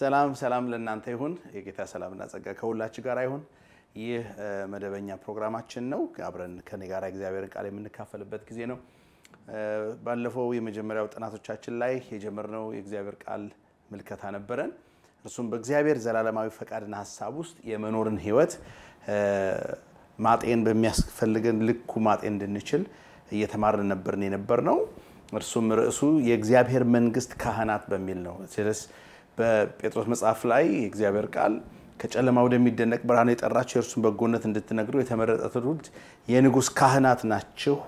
ሰላም ሰላም ለእናንተ ይሁን። የጌታ ሰላምና ጸጋ ከሁላችሁ ጋር ይሁን። ይህ መደበኛ ፕሮግራማችን ነው። አብረን ከኔ ጋር እግዚአብሔርን ቃል የምንካፈልበት ጊዜ ነው። ባለፈው የመጀመሪያው ጥናቶቻችን ላይ የጀመርነው የእግዚአብሔር ቃል ምልከታ ነበረን። እርሱም በእግዚአብሔር ዘላለማዊ ፈቃድና ሀሳብ ውስጥ የመኖርን ህይወት ማጤን በሚያስፈልገን ልኩ ማጤን እንድንችል እየተማርን ነበርን የነበር ነው። እርሱም ርዕሱ የእግዚአብሔር መንግስት ካህናት በሚል ነው። ስለስ በጴጥሮስ መጽሐፍ ላይ የእግዚአብሔር ቃል ከጨለማ ወደሚደነቅ ብርሃን የጠራችሁ የእርሱን በጎነት እንድትነግሩ የተመረጠ ትውልድ የንጉስ ካህናት ናችሁ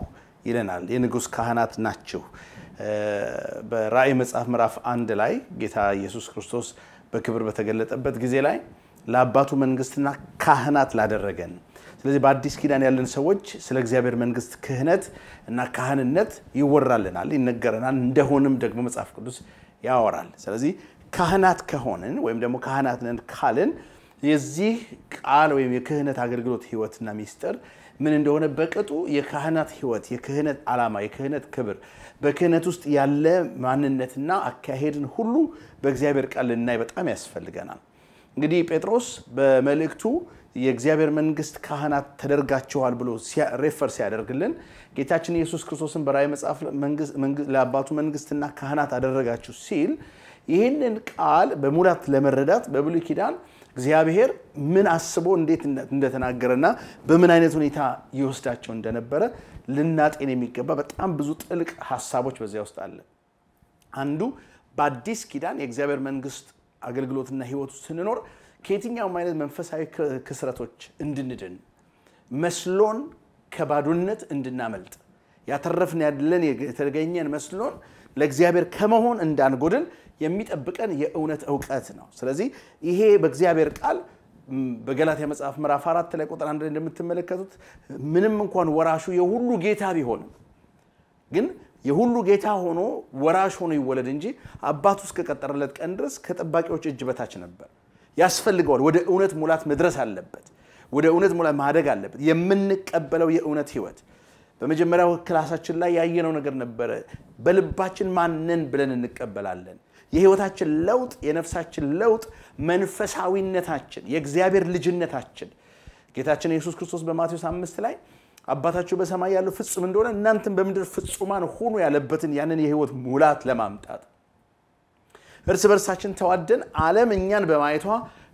ይለናል። የንጉስ ካህናት ናችሁ። በራእይ መጽሐፍ ምዕራፍ አንድ ላይ ጌታ ኢየሱስ ክርስቶስ በክብር በተገለጠበት ጊዜ ላይ ለአባቱ መንግስትና ካህናት ላደረገን ስለዚህ በአዲስ ኪዳን ያለን ሰዎች ስለ እግዚአብሔር መንግስት ክህነት እና ካህንነት ይወራልናል፣ ይነገረናል። እንደሆንም ደግሞ መጽሐፍ ቅዱስ ያወራል። ስለዚህ ካህናት ከሆንን ወይም ደግሞ ካህናት ነን ካልን የዚህ ቃል ወይም የክህነት አገልግሎት ህይወትና ሚስጥር ምን እንደሆነ በቅጡ የካህናት ህይወት፣ የክህነት ዓላማ፣ የክህነት ክብር፣ በክህነት ውስጥ ያለ ማንነትና አካሄድን ሁሉ በእግዚአብሔር ቃል ልናይ በጣም ያስፈልገናል። እንግዲህ ጴጥሮስ በመልእክቱ የእግዚአብሔር መንግስት ካህናት ተደርጋችኋል ብሎ ሬፈር ሲያደርግልን ጌታችን ኢየሱስ ክርስቶስን በራእይ መጽሐፍ ለአባቱ መንግስትና ካህናት አደረጋችሁ ሲል ይህንን ቃል በሙላት ለመረዳት በብሉይ ኪዳን እግዚአብሔር ምን አስቦ እንዴት እንደተናገረና በምን አይነት ሁኔታ ይወስዳቸው እንደነበረ ልናጤን የሚገባ በጣም ብዙ ጥልቅ ሀሳቦች በዚያ ውስጥ አለ። አንዱ በአዲስ ኪዳን የእግዚአብሔር መንግስት አገልግሎትና ህይወት ስንኖር ከየትኛውም አይነት መንፈሳዊ ክስረቶች እንድንድን መስሎን ከባዶነት እንድናመልጥ ያተረፍን ያለን የተገኘን መስሎን ለእግዚአብሔር ከመሆን እንዳንጎድን የሚጠብቀን የእውነት እውቀት ነው። ስለዚህ ይሄ በእግዚአብሔር ቃል በገላትያ መጽሐፍ ምዕራፍ አራት ላይ ቁጥር አንድ እንደምትመለከቱት ምንም እንኳን ወራሹ የሁሉ ጌታ ቢሆንም ግን የሁሉ ጌታ ሆኖ ወራሽ ሆኖ ይወለድ እንጂ አባቱ እስከቀጠረለት ቀን ድረስ ከጠባቂዎች እጅ በታች ነበር። ያስፈልገዋል። ወደ እውነት ሙላት መድረስ አለበት። ወደ እውነት ሙላት ማደግ አለበት። የምንቀበለው የእውነት ህይወት በመጀመሪያው ክላሳችን ላይ ያየነው ነገር ነበረ። በልባችን ማንን ብለን እንቀበላለን? የህይወታችን ለውጥ የነፍሳችን ለውጥ መንፈሳዊነታችን የእግዚአብሔር ልጅነታችን ጌታችን ኢየሱስ ክርስቶስ በማቴዎስ አምስት ላይ አባታችሁ በሰማይ ያለው ፍጹም እንደሆነ እናንተን በምድር ፍጹማን ሁኑ ያለበትን ያንን የህይወት ሙላት ለማምጣት እርስ በርሳችን ተዋደን ዓለም እኛን በማየቷ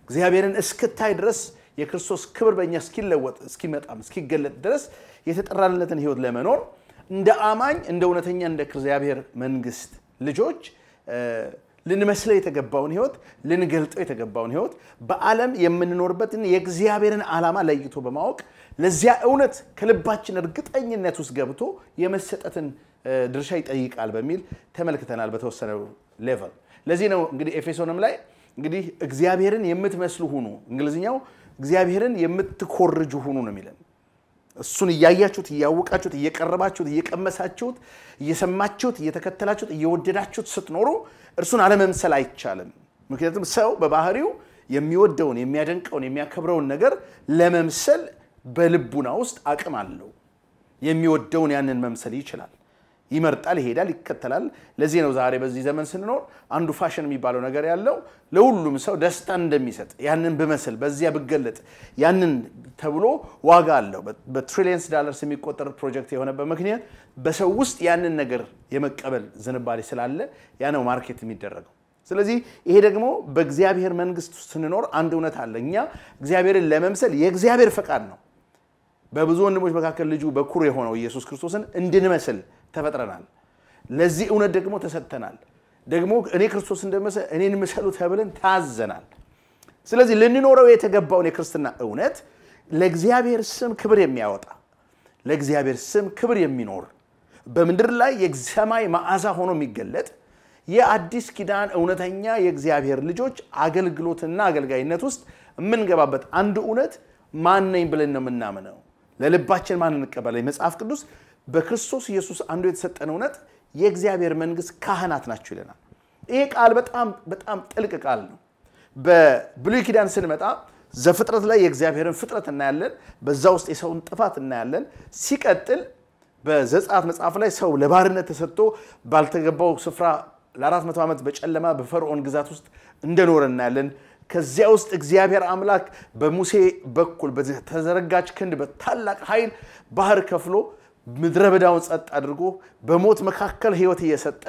እግዚአብሔርን እስክታይ ድረስ የክርስቶስ ክብር በእኛ እስኪለወጥ እስኪመጣም እስኪገለጥ ድረስ የተጠራንለትን ህይወት ለመኖር እንደ አማኝ እንደ እውነተኛ እንደ እግዚአብሔር መንግስት ልጆች ልንመስለው የተገባውን ህይወት ልንገልጠው የተገባውን ህይወት በዓለም የምንኖርበትን የእግዚአብሔርን ዓላማ ለይቶ በማወቅ ለዚያ እውነት ከልባችን እርግጠኝነት ውስጥ ገብቶ የመሰጠትን ድርሻ ይጠይቃል በሚል ተመልክተናል በተወሰነው ሌቨል። ለዚህ ነው እንግዲህ ኤፌሶንም ላይ እንግዲህ እግዚአብሔርን የምትመስሉ ሁኑ፣ እንግሊዝኛው እግዚአብሔርን የምትኮርጁ ሁኑ ነው የሚለን። እሱን እያያችሁት፣ እያወቃችሁት፣ እየቀረባችሁት፣ እየቀመሳችሁት እየሰማችሁት እየተከተላችሁት እየወደዳችሁት ስትኖሩ እርሱን አለመምሰል አይቻልም። ምክንያቱም ሰው በባህሪው የሚወደውን የሚያደንቀውን የሚያከብረውን ነገር ለመምሰል በልቡና ውስጥ አቅም አለው። የሚወደውን ያንን መምሰል ይችላል። ይመርጣል፣ ይሄዳል፣ ይከተላል። ለዚህ ነው ዛሬ በዚህ ዘመን ስንኖር አንዱ ፋሽን የሚባለው ነገር ያለው ለሁሉም ሰው ደስታ እንደሚሰጥ ያንን ብመስል በዚያ ብገለጥ ያንን ተብሎ ዋጋ አለው። በትሪሊየንስ ዳለርስ የሚቆጠር ፕሮጀክት የሆነበት ምክንያት በሰው ውስጥ ያንን ነገር የመቀበል ዝንባሌ ስላለ ያ ነው ማርኬት የሚደረገው። ስለዚህ ይሄ ደግሞ በእግዚአብሔር መንግስት ስንኖር አንድ እውነት አለ። እኛ እግዚአብሔርን ለመምሰል የእግዚአብሔር ፈቃድ ነው። በብዙ ወንድሞች መካከል ልጁ በኩር የሆነው ኢየሱስ ክርስቶስን እንድንመስል ተፈጥረናል። ለዚህ እውነት ደግሞ ተሰጥተናል። ደግሞ እኔ ክርስቶስ እንደመሰ እኔን ምሰሉ ተብለን ታዘናል። ስለዚህ ልንኖረው የተገባውን የክርስትና እውነት ለእግዚአብሔር ስም ክብር የሚያወጣ ለእግዚአብሔር ስም ክብር የሚኖር በምድር ላይ የሰማይ መዓዛ ሆኖ የሚገለጥ የአዲስ ኪዳን እውነተኛ የእግዚአብሔር ልጆች አገልግሎትና አገልጋይነት ውስጥ የምንገባበት አንዱ እውነት ማን ነኝ ብለን ነው የምናምነው። ለልባችን ማን እንቀበለ መጽሐፍ ቅዱስ በክርስቶስ ኢየሱስ አንዱ የተሰጠን እውነት የእግዚአብሔር መንግስት ካህናት ናቸው ይለናል። ይሄ ቃል በጣም በጣም ጥልቅ ቃል ነው። በብሉይ ኪዳን ስንመጣ ዘፍጥረት ላይ የእግዚአብሔርን ፍጥረት እናያለን። በዛ ውስጥ የሰውን ጥፋት እናያለን። ሲቀጥል በዘጸአት መጽሐፍ ላይ ሰው ለባርነት ተሰጥቶ ባልተገባው ስፍራ ለአራት መቶ ዓመት በጨለማ በፈርዖን ግዛት ውስጥ እንደኖረ እናያለን። ከዚያ ውስጥ እግዚአብሔር አምላክ በሙሴ በኩል በተዘረጋች ክንድ በታላቅ ኃይል ባህር ከፍሎ ምድረ በዳውን ጸጥ አድርጎ በሞት መካከል ህይወት እየሰጠ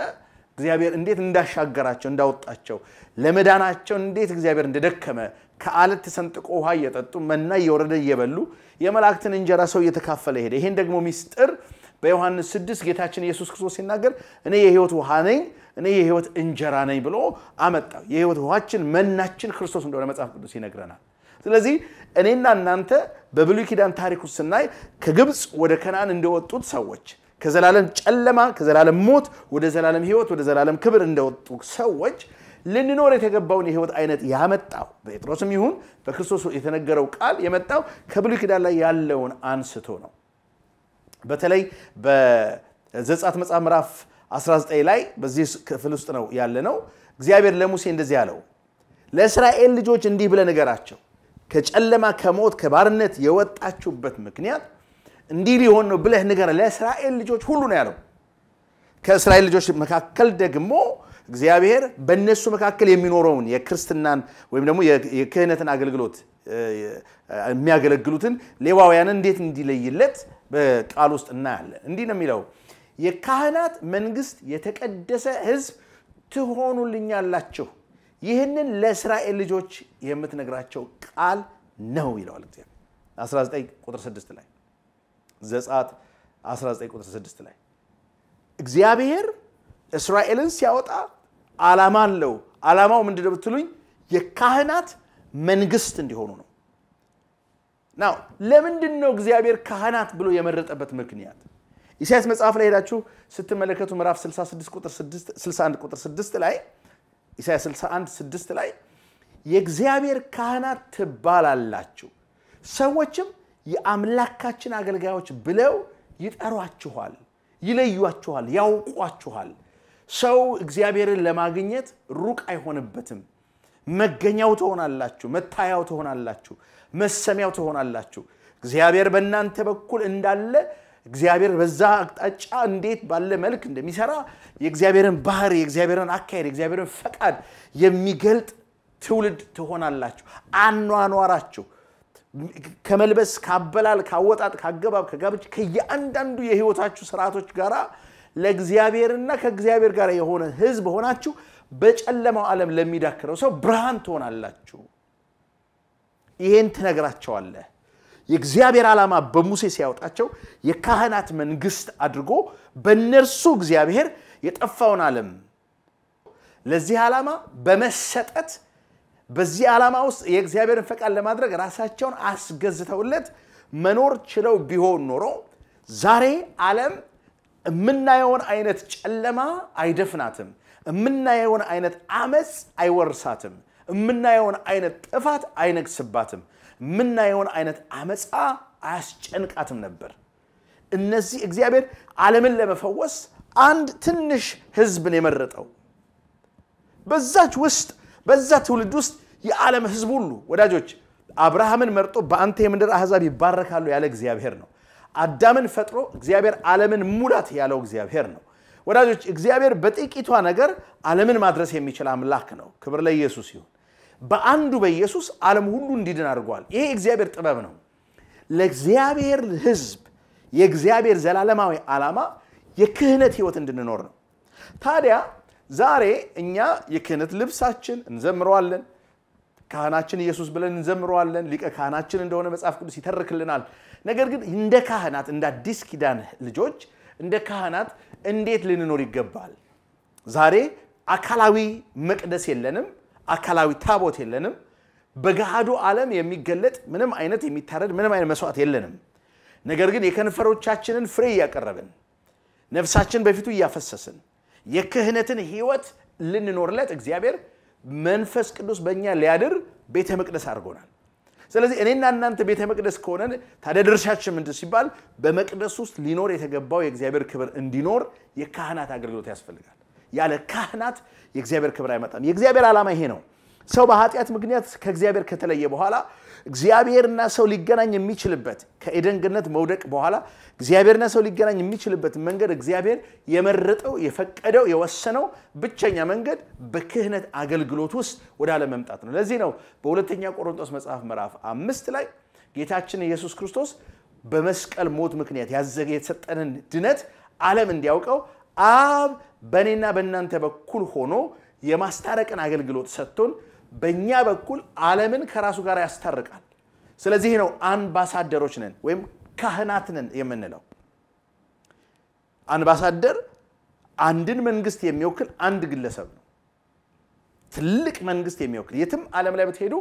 እግዚአብሔር እንዴት እንዳሻገራቸው እንዳወጣቸው ለመዳናቸው እንዴት እግዚአብሔር እንደደከመ ከአለት ተሰንጥቆ ውሃ እየጠጡ መና እየወረደ እየበሉ የመላእክትን እንጀራ ሰው እየተካፈለ ሄደ። ይሄን ደግሞ ሚስጥር በዮሐንስ 6 ጌታችን ኢየሱስ ክርስቶስ ሲናገር እኔ የህይወት ውሃ ነኝ፣ እኔ የህይወት እንጀራ ነኝ ብሎ አመጣ የህይወት ውሃችን መናችን ክርስቶስ እንደሆነ መጽሐፍ ቅዱስ ይነግረናል። ስለዚህ እኔና እናንተ በብሉይ ኪዳን ታሪክ ውስጥ ስናይ ከግብፅ ወደ ከነአን እንደወጡት ሰዎች ከዘላለም ጨለማ ከዘላለም ሞት ወደ ዘላለም ህይወት ወደ ዘላለም ክብር እንደወጡ ሰዎች ልንኖር የተገባውን የህይወት አይነት ያመጣው በጴጥሮስም ይሁን በክርስቶስ የተነገረው ቃል የመጣው ከብሉይ ኪዳን ላይ ያለውን አንስቶ ነው። በተለይ በዘጻት መጽሐፍ ምዕራፍ 19 ላይ በዚህ ክፍል ውስጥ ነው ያለ ነው። እግዚአብሔር ለሙሴ እንደዚህ ያለው ለእስራኤል ልጆች እንዲህ ብለ ነገራቸው ከጨለማ ከሞት ከባርነት የወጣችሁበት ምክንያት እንዲህ ሊሆን ነው ብለህ ንገር ለእስራኤል ልጆች ሁሉ ነው ያለው። ከእስራኤል ልጆች መካከል ደግሞ እግዚአብሔር በእነሱ መካከል የሚኖረውን የክርስትናን ወይም ደግሞ የክህነትን አገልግሎት የሚያገለግሉትን ሌዋውያንን እንዴት እንዲለይለት በቃል ውስጥ እናያለን። እንዲህ ነው የሚለው የካህናት መንግስት የተቀደሰ ህዝብ ትሆኑልኛላችሁ ይህንን ለእስራኤል ልጆች የምትነግራቸው ቃል ነው ይለዋል እግዚአብሔር 19 ቁጥር 6 ላይ ዘጸአት 19 ቁጥር 6 ላይ እግዚአብሔር እስራኤልን ሲያወጣ ዓላማ አለው። ዓላማው ምንድነው ብትሉኝ የካህናት መንግስት እንዲሆኑ ነው። ናው ለምንድን ነው እግዚአብሔር ካህናት ብሎ የመረጠበት ምክንያት? ኢሳያስ መጽሐፍ ላይ ሄዳችሁ ስትመለከቱ ምዕራፍ 61 ቁጥር 6 ላይ ኢሳይያስ 61 6 ላይ የእግዚአብሔር ካህናት ትባላላችሁ፣ ሰዎችም የአምላካችን አገልጋዮች ብለው ይጠሯችኋል፣ ይለዩአችኋል፣ ያውቋችኋል። ሰው እግዚአብሔርን ለማግኘት ሩቅ አይሆንበትም። መገኛው ትሆናላችሁ፣ መታያው ትሆናላችሁ፣ መሰሚያው ትሆናላችሁ። እግዚአብሔር በእናንተ በኩል እንዳለ እግዚአብሔር በዛ አቅጣጫ እንዴት ባለ መልክ እንደሚሰራ የእግዚአብሔርን ባህር፣ የእግዚአብሔርን አካሄድ፣ የእግዚአብሔርን ፈቃድ የሚገልጥ ትውልድ ትሆናላችሁ። አኗኗራችሁ ከመልበስ፣ ካበላል፣ ካወጣጥ፣ ካገባብ፣ ከጋብች ከየአንዳንዱ የህይወታችሁ ስርዓቶች ጋራ ለእግዚአብሔርና ከእግዚአብሔር ጋር የሆነ ህዝብ ሆናችሁ በጨለማው ዓለም ለሚዳክረው ሰው ብርሃን ትሆናላችሁ። ይሄን ትነግራቸዋለህ። የእግዚአብሔር ዓላማ በሙሴ ሲያወጣቸው የካህናት መንግስት አድርጎ በእነርሱ እግዚአብሔር የጠፋውን ዓለም ለዚህ ዓላማ በመሰጠት በዚህ ዓላማ ውስጥ የእግዚአብሔርን ፈቃድ ለማድረግ ራሳቸውን አስገዝተውለት መኖር ችለው ቢሆን ኖሮ ዛሬ ዓለም የምናየውን አይነት ጨለማ አይደፍናትም፣ የምናየውን አይነት አመፅ አይወርሳትም፣ የምናየውን አይነት ጥፋት አይነግስባትም። የምናየውን አይነት አመፃ አያስጨንቃትም ነበር። እነዚህ እግዚአብሔር ዓለምን ለመፈወስ አንድ ትንሽ ህዝብን የመረጠው በዛች ውስጥ በዛ ትውልድ ውስጥ የዓለም ህዝብ ሁሉ ወዳጆች አብርሃምን መርጦ በአንተ የምድር አሕዛብ ይባረካሉ ያለ እግዚአብሔር ነው። አዳምን ፈጥሮ እግዚአብሔር ዓለምን ሙላት ያለው እግዚአብሔር ነው። ወዳጆች እግዚአብሔር በጥቂቷ ነገር ዓለምን ማድረስ የሚችል አምላክ ነው። ክብር ለኢየሱስ ይሁን። በአንዱ በኢየሱስ ዓለም ሁሉ እንዲድን አድርጓል። ይሄ የእግዚአብሔር ጥበብ ነው። ለእግዚአብሔር ሕዝብ የእግዚአብሔር ዘላለማዊ ዓላማ የክህነት ህይወት እንድንኖር ነው። ታዲያ ዛሬ እኛ የክህነት ልብሳችን እንዘምረዋለን። ካህናችን ኢየሱስ ብለን እንዘምረዋለን። ሊቀ ካህናችን እንደሆነ መጽሐፍ ቅዱስ ይተርክልናል። ነገር ግን እንደ ካህናት እንደ አዲስ ኪዳን ልጆች እንደ ካህናት እንዴት ልንኖር ይገባል? ዛሬ አካላዊ መቅደስ የለንም። አካላዊ ታቦት የለንም። በገሃዱ ዓለም የሚገለጥ ምንም አይነት የሚታረድ ምንም አይነት መስዋዕት የለንም። ነገር ግን የከንፈሮቻችንን ፍሬ እያቀረብን ነፍሳችን በፊቱ እያፈሰስን የክህነትን ህይወት ልንኖርለት እግዚአብሔር መንፈስ ቅዱስ በእኛ ሊያድር ቤተ መቅደስ አድርጎናል። ስለዚህ እኔና እናንተ ቤተ መቅደስ ከሆነን ታዲያ ድርሻችን ምንድን ሲባል በመቅደስ ውስጥ ሊኖር የተገባው የእግዚአብሔር ክብር እንዲኖር የካህናት አገልግሎት ያስፈልጋል። ያለ ካህናት የእግዚአብሔር ክብር አይመጣም። የእግዚአብሔር ዓላማ ይሄ ነው። ሰው በኃጢአት ምክንያት ከእግዚአብሔር ከተለየ በኋላ እግዚአብሔርና ሰው ሊገናኝ የሚችልበት ከኤደን ገነት መውደቅ በኋላ እግዚአብሔርና ሰው ሊገናኝ የሚችልበት መንገድ እግዚአብሔር የመረጠው የፈቀደው የወሰነው ብቸኛ መንገድ በክህነት አገልግሎት ውስጥ ወደ ዓለም መምጣት ነው። ለዚህ ነው በሁለተኛ ቆሮንቶስ መጽሐፍ ምዕራፍ አምስት ላይ ጌታችን ኢየሱስ ክርስቶስ በመስቀል ሞት ምክንያት የተሰጠንን ድነት ዓለም እንዲያውቀው አብ በእኔና በእናንተ በኩል ሆኖ የማስታረቅን አገልግሎት ሰጥቶን በእኛ በኩል ዓለምን ከራሱ ጋር ያስታርቃል። ስለዚህ ነው አምባሳደሮች ነን ወይም ካህናት ነን የምንለው። አምባሳደር አንድን መንግስት የሚወክል አንድ ግለሰብ ነው። ትልቅ መንግስት የሚወክል የትም ዓለም ላይ ብትሄዱ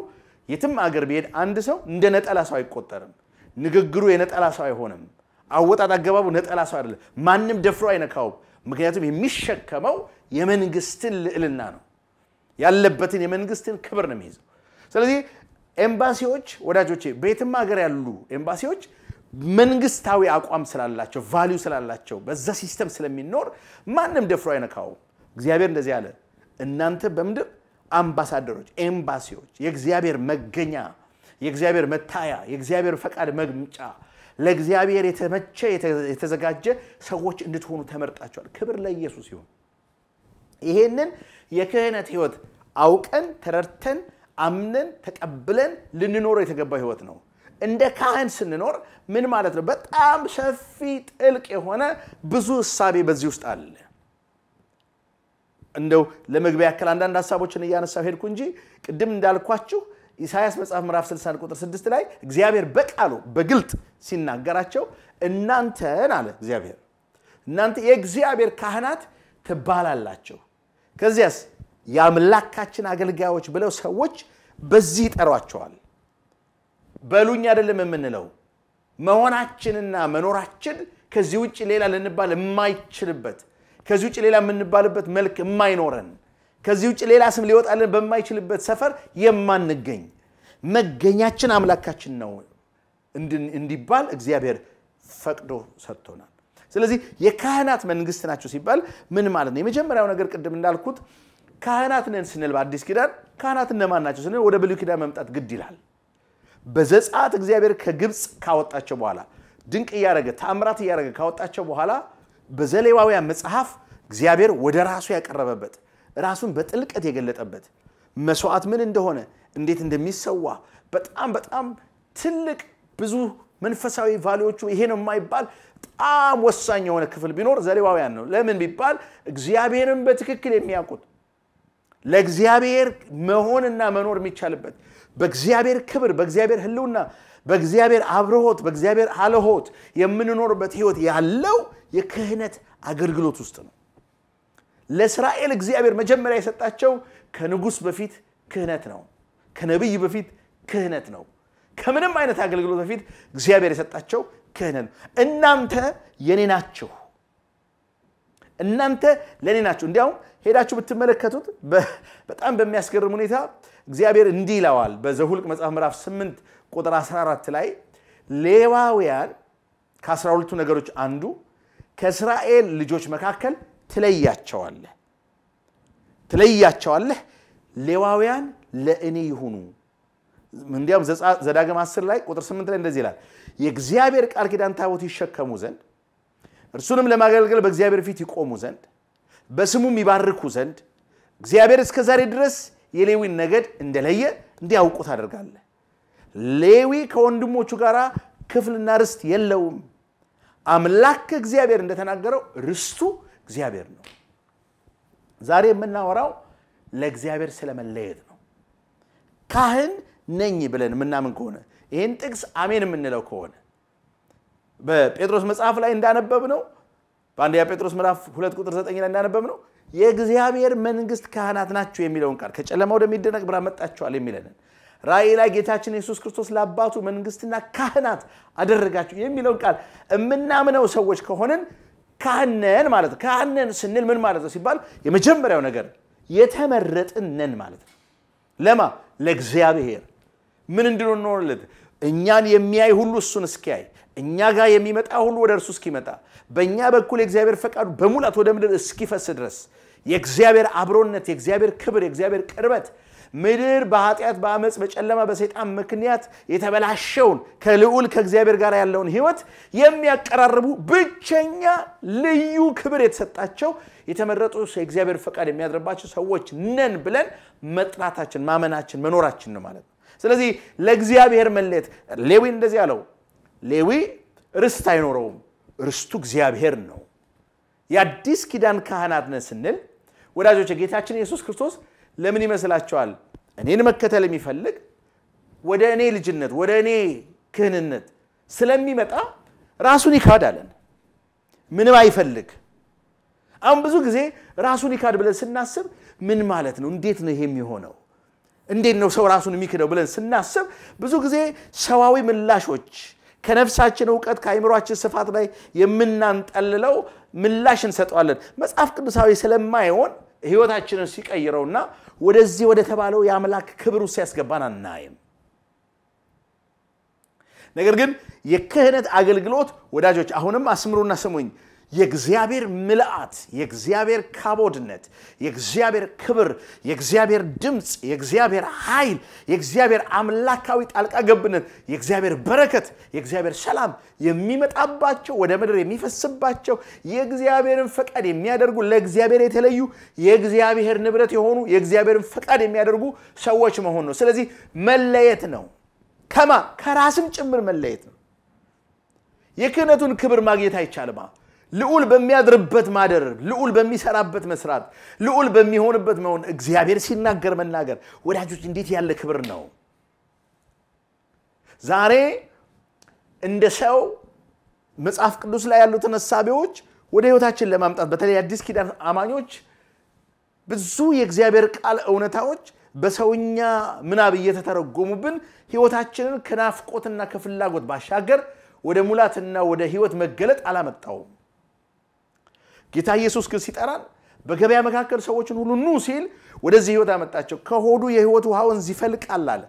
የትም አገር ብሄድ አንድ ሰው እንደ ነጠላ ሰው አይቆጠርም። ንግግሩ የነጠላ ሰው አይሆንም። አወጣጥ አገባቡ ነጠላ ሰው አይደለም። ማንም ደፍሮ አይነካውም። ምክንያቱም የሚሸከመው የመንግስትን ልዕልና ነው። ያለበትን የመንግስትን ክብር ነው የሚይዘው። ስለዚህ ኤምባሲዎች ወዳጆቼ፣ በየትም ሀገር ያሉ ኤምባሲዎች መንግስታዊ አቋም ስላላቸው ቫሊዩ ስላላቸው በዛ ሲስተም ስለሚኖር ማንም ደፍሮ አይነካውም። እግዚአብሔር እንደዚህ አለ፣ እናንተ በምድር አምባሳደሮች፣ ኤምባሲዎች፣ የእግዚአብሔር መገኛ፣ የእግዚአብሔር መታያ፣ የእግዚአብሔር ፈቃድ መምጫ ለእግዚአብሔር የተመቸ የተዘጋጀ ሰዎች እንድትሆኑ ተመርጣቸዋል። ክብር ለኢየሱስ ይሁን። ይሄንን የክህነት ህይወት አውቀን ተረድተን አምነን ተቀብለን ልንኖረው የተገባ ህይወት ነው። እንደ ካህን ስንኖር ምን ማለት ነው? በጣም ሰፊ ጥልቅ የሆነ ብዙ እሳቤ በዚህ ውስጥ አለ። እንደው ለመግቢያ ያክል አንዳንድ ሀሳቦችን እያነሳው ሄድኩ እንጂ ቅድም እንዳልኳችሁ ኢሳያስ መጽሐፍ ምዕራፍ 60 ቁጥር 6 ላይ እግዚአብሔር በቃሉ በግልጥ ሲናገራቸው እናንተን አለ እግዚአብሔር እናንተ የእግዚአብሔር ካህናት ትባላላችሁ። ከዚያስ የአምላካችን አገልጋዮች ብለው ሰዎች በዚህ ይጠሯቸዋል። በሉኝ አይደለም የምንለው መሆናችንና መኖራችን ከዚህ ውጭ ሌላ ልንባል የማይችልበት ከዚህ ውጭ ሌላ የምንባልበት መልክ የማይኖረን ከዚህ ውጭ ሌላ ስም ሊወጣልን በማይችልበት ሰፈር የማንገኝ መገኛችን አምላካችን ነው እንዲባል እግዚአብሔር ፈቅዶ ሰጥቶናል። ስለዚህ የካህናት መንግስት ናቸው ሲባል ምን ማለት ነው? የመጀመሪያው ነገር ቅድም እንዳልኩት ካህናት ነን ስንል በአዲስ ኪዳን ካህናት እነማን ናቸው ስንል ወደ ብሉይ ኪዳን መምጣት ግድ ይላል። በዘጸአት እግዚአብሔር ከግብፅ ካወጣቸው በኋላ ድንቅ እያደረገ ተአምራት እያደረገ ካወጣቸው በኋላ በዘሌዋውያን መጽሐፍ እግዚአብሔር ወደ ራሱ ያቀረበበት ራሱን በጥልቀት የገለጠበት መስዋዕት ምን እንደሆነ እንዴት እንደሚሰዋ በጣም በጣም ትልቅ ብዙ መንፈሳዊ ቫሌዎቹ ይሄ ነው የማይባል በጣም ወሳኝ የሆነ ክፍል ቢኖር ዘሌዋውያን ነው። ለምን ቢባል እግዚአብሔርን በትክክል የሚያውቁት ለእግዚአብሔር መሆንና መኖር የሚቻልበት በእግዚአብሔር ክብር፣ በእግዚአብሔር ህልውና፣ በእግዚአብሔር አብርሆት፣ በእግዚአብሔር አለሆት የምንኖርበት ህይወት ያለው የክህነት አገልግሎት ውስጥ ነው። ለእስራኤል እግዚአብሔር መጀመሪያ የሰጣቸው ከንጉሥ በፊት ክህነት ነው። ከነቢይ በፊት ክህነት ነው። ከምንም አይነት አገልግሎት በፊት እግዚአብሔር የሰጣቸው ክህነት ነው። እናንተ የኔ ናችሁ፣ እናንተ ለእኔ ናችሁ። እንዲያውም ሄዳችሁ ብትመለከቱት በጣም በሚያስገርም ሁኔታ እግዚአብሔር እንዲህ ይለዋል በዘሁልቅ መጽሐፍ ምዕራፍ 8 ቁጥር 14 ላይ ሌዋውያን ከ12ቱ ነገሮች አንዱ ከእስራኤል ልጆች መካከል ትለያቸዋለህ ትለያቸዋለህ ሌዋውያን ለእኔ ይሁኑ እንዲያም ዘዳግም 10 ላይ ቁጥር 8 ላይ እንደዚህ ይላል የእግዚአብሔር ቃል ኪዳን ታቦት ይሸከሙ ዘንድ እርሱንም ለማገልገል በእግዚአብሔር ፊት ይቆሙ ዘንድ በስሙም ይባርኩ ዘንድ እግዚአብሔር እስከ ዛሬ ድረስ የሌዊን ነገድ እንደለየ እንዲያውቁ ታደርጋለህ ሌዊ ከወንድሞቹ ጋር ክፍልና ርስት የለውም አምላክ እግዚአብሔር እንደተናገረው ርስቱ እግዚአብሔር ነው። ዛሬ የምናወራው ለእግዚአብሔር ስለመለየት ነው። ካህን ነኝ ብለን የምናምን ከሆነ ይህን ጥቅስ አሜን የምንለው ከሆነ በጴጥሮስ መጽሐፍ ላይ እንዳነበብ ነው በአንደኛ ጴጥሮስ ምዕራፍ ሁለት ቁጥር ዘጠኝ ላይ እንዳነበብ ነው የእግዚአብሔር መንግስት ካህናት ናቸው የሚለውን ቃል ከጨለማ ወደሚደነቅ ብርሃን መጣችኋል የሚለንን ራእይ ላይ ጌታችን ኢየሱስ ክርስቶስ ለአባቱ መንግስትና ካህናት አደረጋቸው የሚለውን ቃል የምናምነው ሰዎች ከሆንን ካህነን ማለት ነው። ካህነን ስንል ምን ማለት ነው ሲባል የመጀመሪያው ነገር የተመረጥነን ማለት ነው። ለማ ለእግዚአብሔር ምን እንድንሆንለት እኛን የሚያይ ሁሉ እሱን እስኪያይ እኛ ጋር የሚመጣ ሁሉ ወደ እርሱ እስኪመጣ በእኛ በኩል የእግዚአብሔር ፈቃዱ በሙላት ወደ ምድር እስኪፈስ ድረስ የእግዚአብሔር አብሮነት፣ የእግዚአብሔር ክብር፣ የእግዚአብሔር ቅርበት ምድር በኃጢአት በአመፅ በጨለማ በሰይጣን ምክንያት የተበላሸውን ከልዑል ከእግዚአብሔር ጋር ያለውን ህይወት የሚያቀራርቡ ብቸኛ ልዩ ክብር የተሰጣቸው የተመረጡ የእግዚአብሔር ፈቃድ የሚያድርባቸው ሰዎች ነን ብለን መጥራታችን ማመናችን መኖራችን ነው ማለት ነው ስለዚህ ለእግዚአብሔር መለየት ሌዊ እንደዚህ አለው ሌዊ ርስት አይኖረውም ርስቱ እግዚአብሔር ነው የአዲስ ኪዳን ካህናት ነን ስንል ወዳጆች ጌታችን ኢየሱስ ክርስቶስ ለምን ይመስላቸዋል እኔን መከተል የሚፈልግ ወደ እኔ ልጅነት ወደ እኔ ክህንነት ስለሚመጣ ራሱን አለን። ምንም አይፈልግ። አሁን ብዙ ጊዜ ራሱን ይካድ ብለን ስናስብ ምን ማለት ነው? እንዴት ነው ይሄ የሚሆነው? እንዴት ነው ሰው ራሱን የሚክደው ብለን ስናስብ ብዙ ጊዜ ሰዋዊ ምላሾች ከነፍሳችን እውቀት ከአይምሯችን ስፋት ላይ የምናንጠልለው ምላሽ እንሰጠዋለን። መጽሐፍ ቅዱሳዊ ስለማይሆን ህይወታችንን ሲቀይረውና ወደዚህ ወደ ተባለው የአምላክ ክብሩ ሲያስገባን አናይም። ነገር ግን የክህነት አገልግሎት ወዳጆች አሁንም አስምሩና ስሙኝ የእግዚአብሔር ምልአት የእግዚአብሔር ካቦድነት የእግዚአብሔር ክብር የእግዚአብሔር ድምፅ የእግዚአብሔር ኃይል የእግዚአብሔር አምላካዊ ጣልቃ ገብነት የእግዚአብሔር በረከት የእግዚአብሔር ሰላም የሚመጣባቸው ወደ ምድር የሚፈስባቸው የእግዚአብሔርን ፈቃድ የሚያደርጉ ለእግዚአብሔር የተለዩ የእግዚአብሔር ንብረት የሆኑ የእግዚአብሔርን ፈቃድ የሚያደርጉ ሰዎች መሆን ነው ስለዚህ መለየት ነው ከማ ከራስም ጭምር መለየት ነው የክህነቱን ክብር ማግኘት አይቻልም ልዑል በሚያድርበት ማደር፣ ልዑል በሚሰራበት መስራት፣ ልዑል በሚሆንበት መሆን፣ እግዚአብሔር ሲናገር መናገር፣ ወዳጆች እንዴት ያለ ክብር ነው! ዛሬ እንደ ሰው መጽሐፍ ቅዱስ ላይ ያሉትን ሀሳቢዎች ወደ ህይወታችን ለማምጣት በተለይ አዲስ ኪዳን አማኞች ብዙ የእግዚአብሔር ቃል እውነታዎች በሰውኛ ምናብ እየተተረጎሙብን ህይወታችንን ከናፍቆትና ከፍላጎት ባሻገር ወደ ሙላትና ወደ ህይወት መገለጥ አላመጣውም። ጌታ ኢየሱስ ግን ሲጠራን በገበያ መካከል ሰዎችን ሁሉ ኑ ሲል ወደዚህ ህይወት አመጣቸው። ከሆዱ የህይወት ውሃ ወንዝ ይፈልቃል አለ።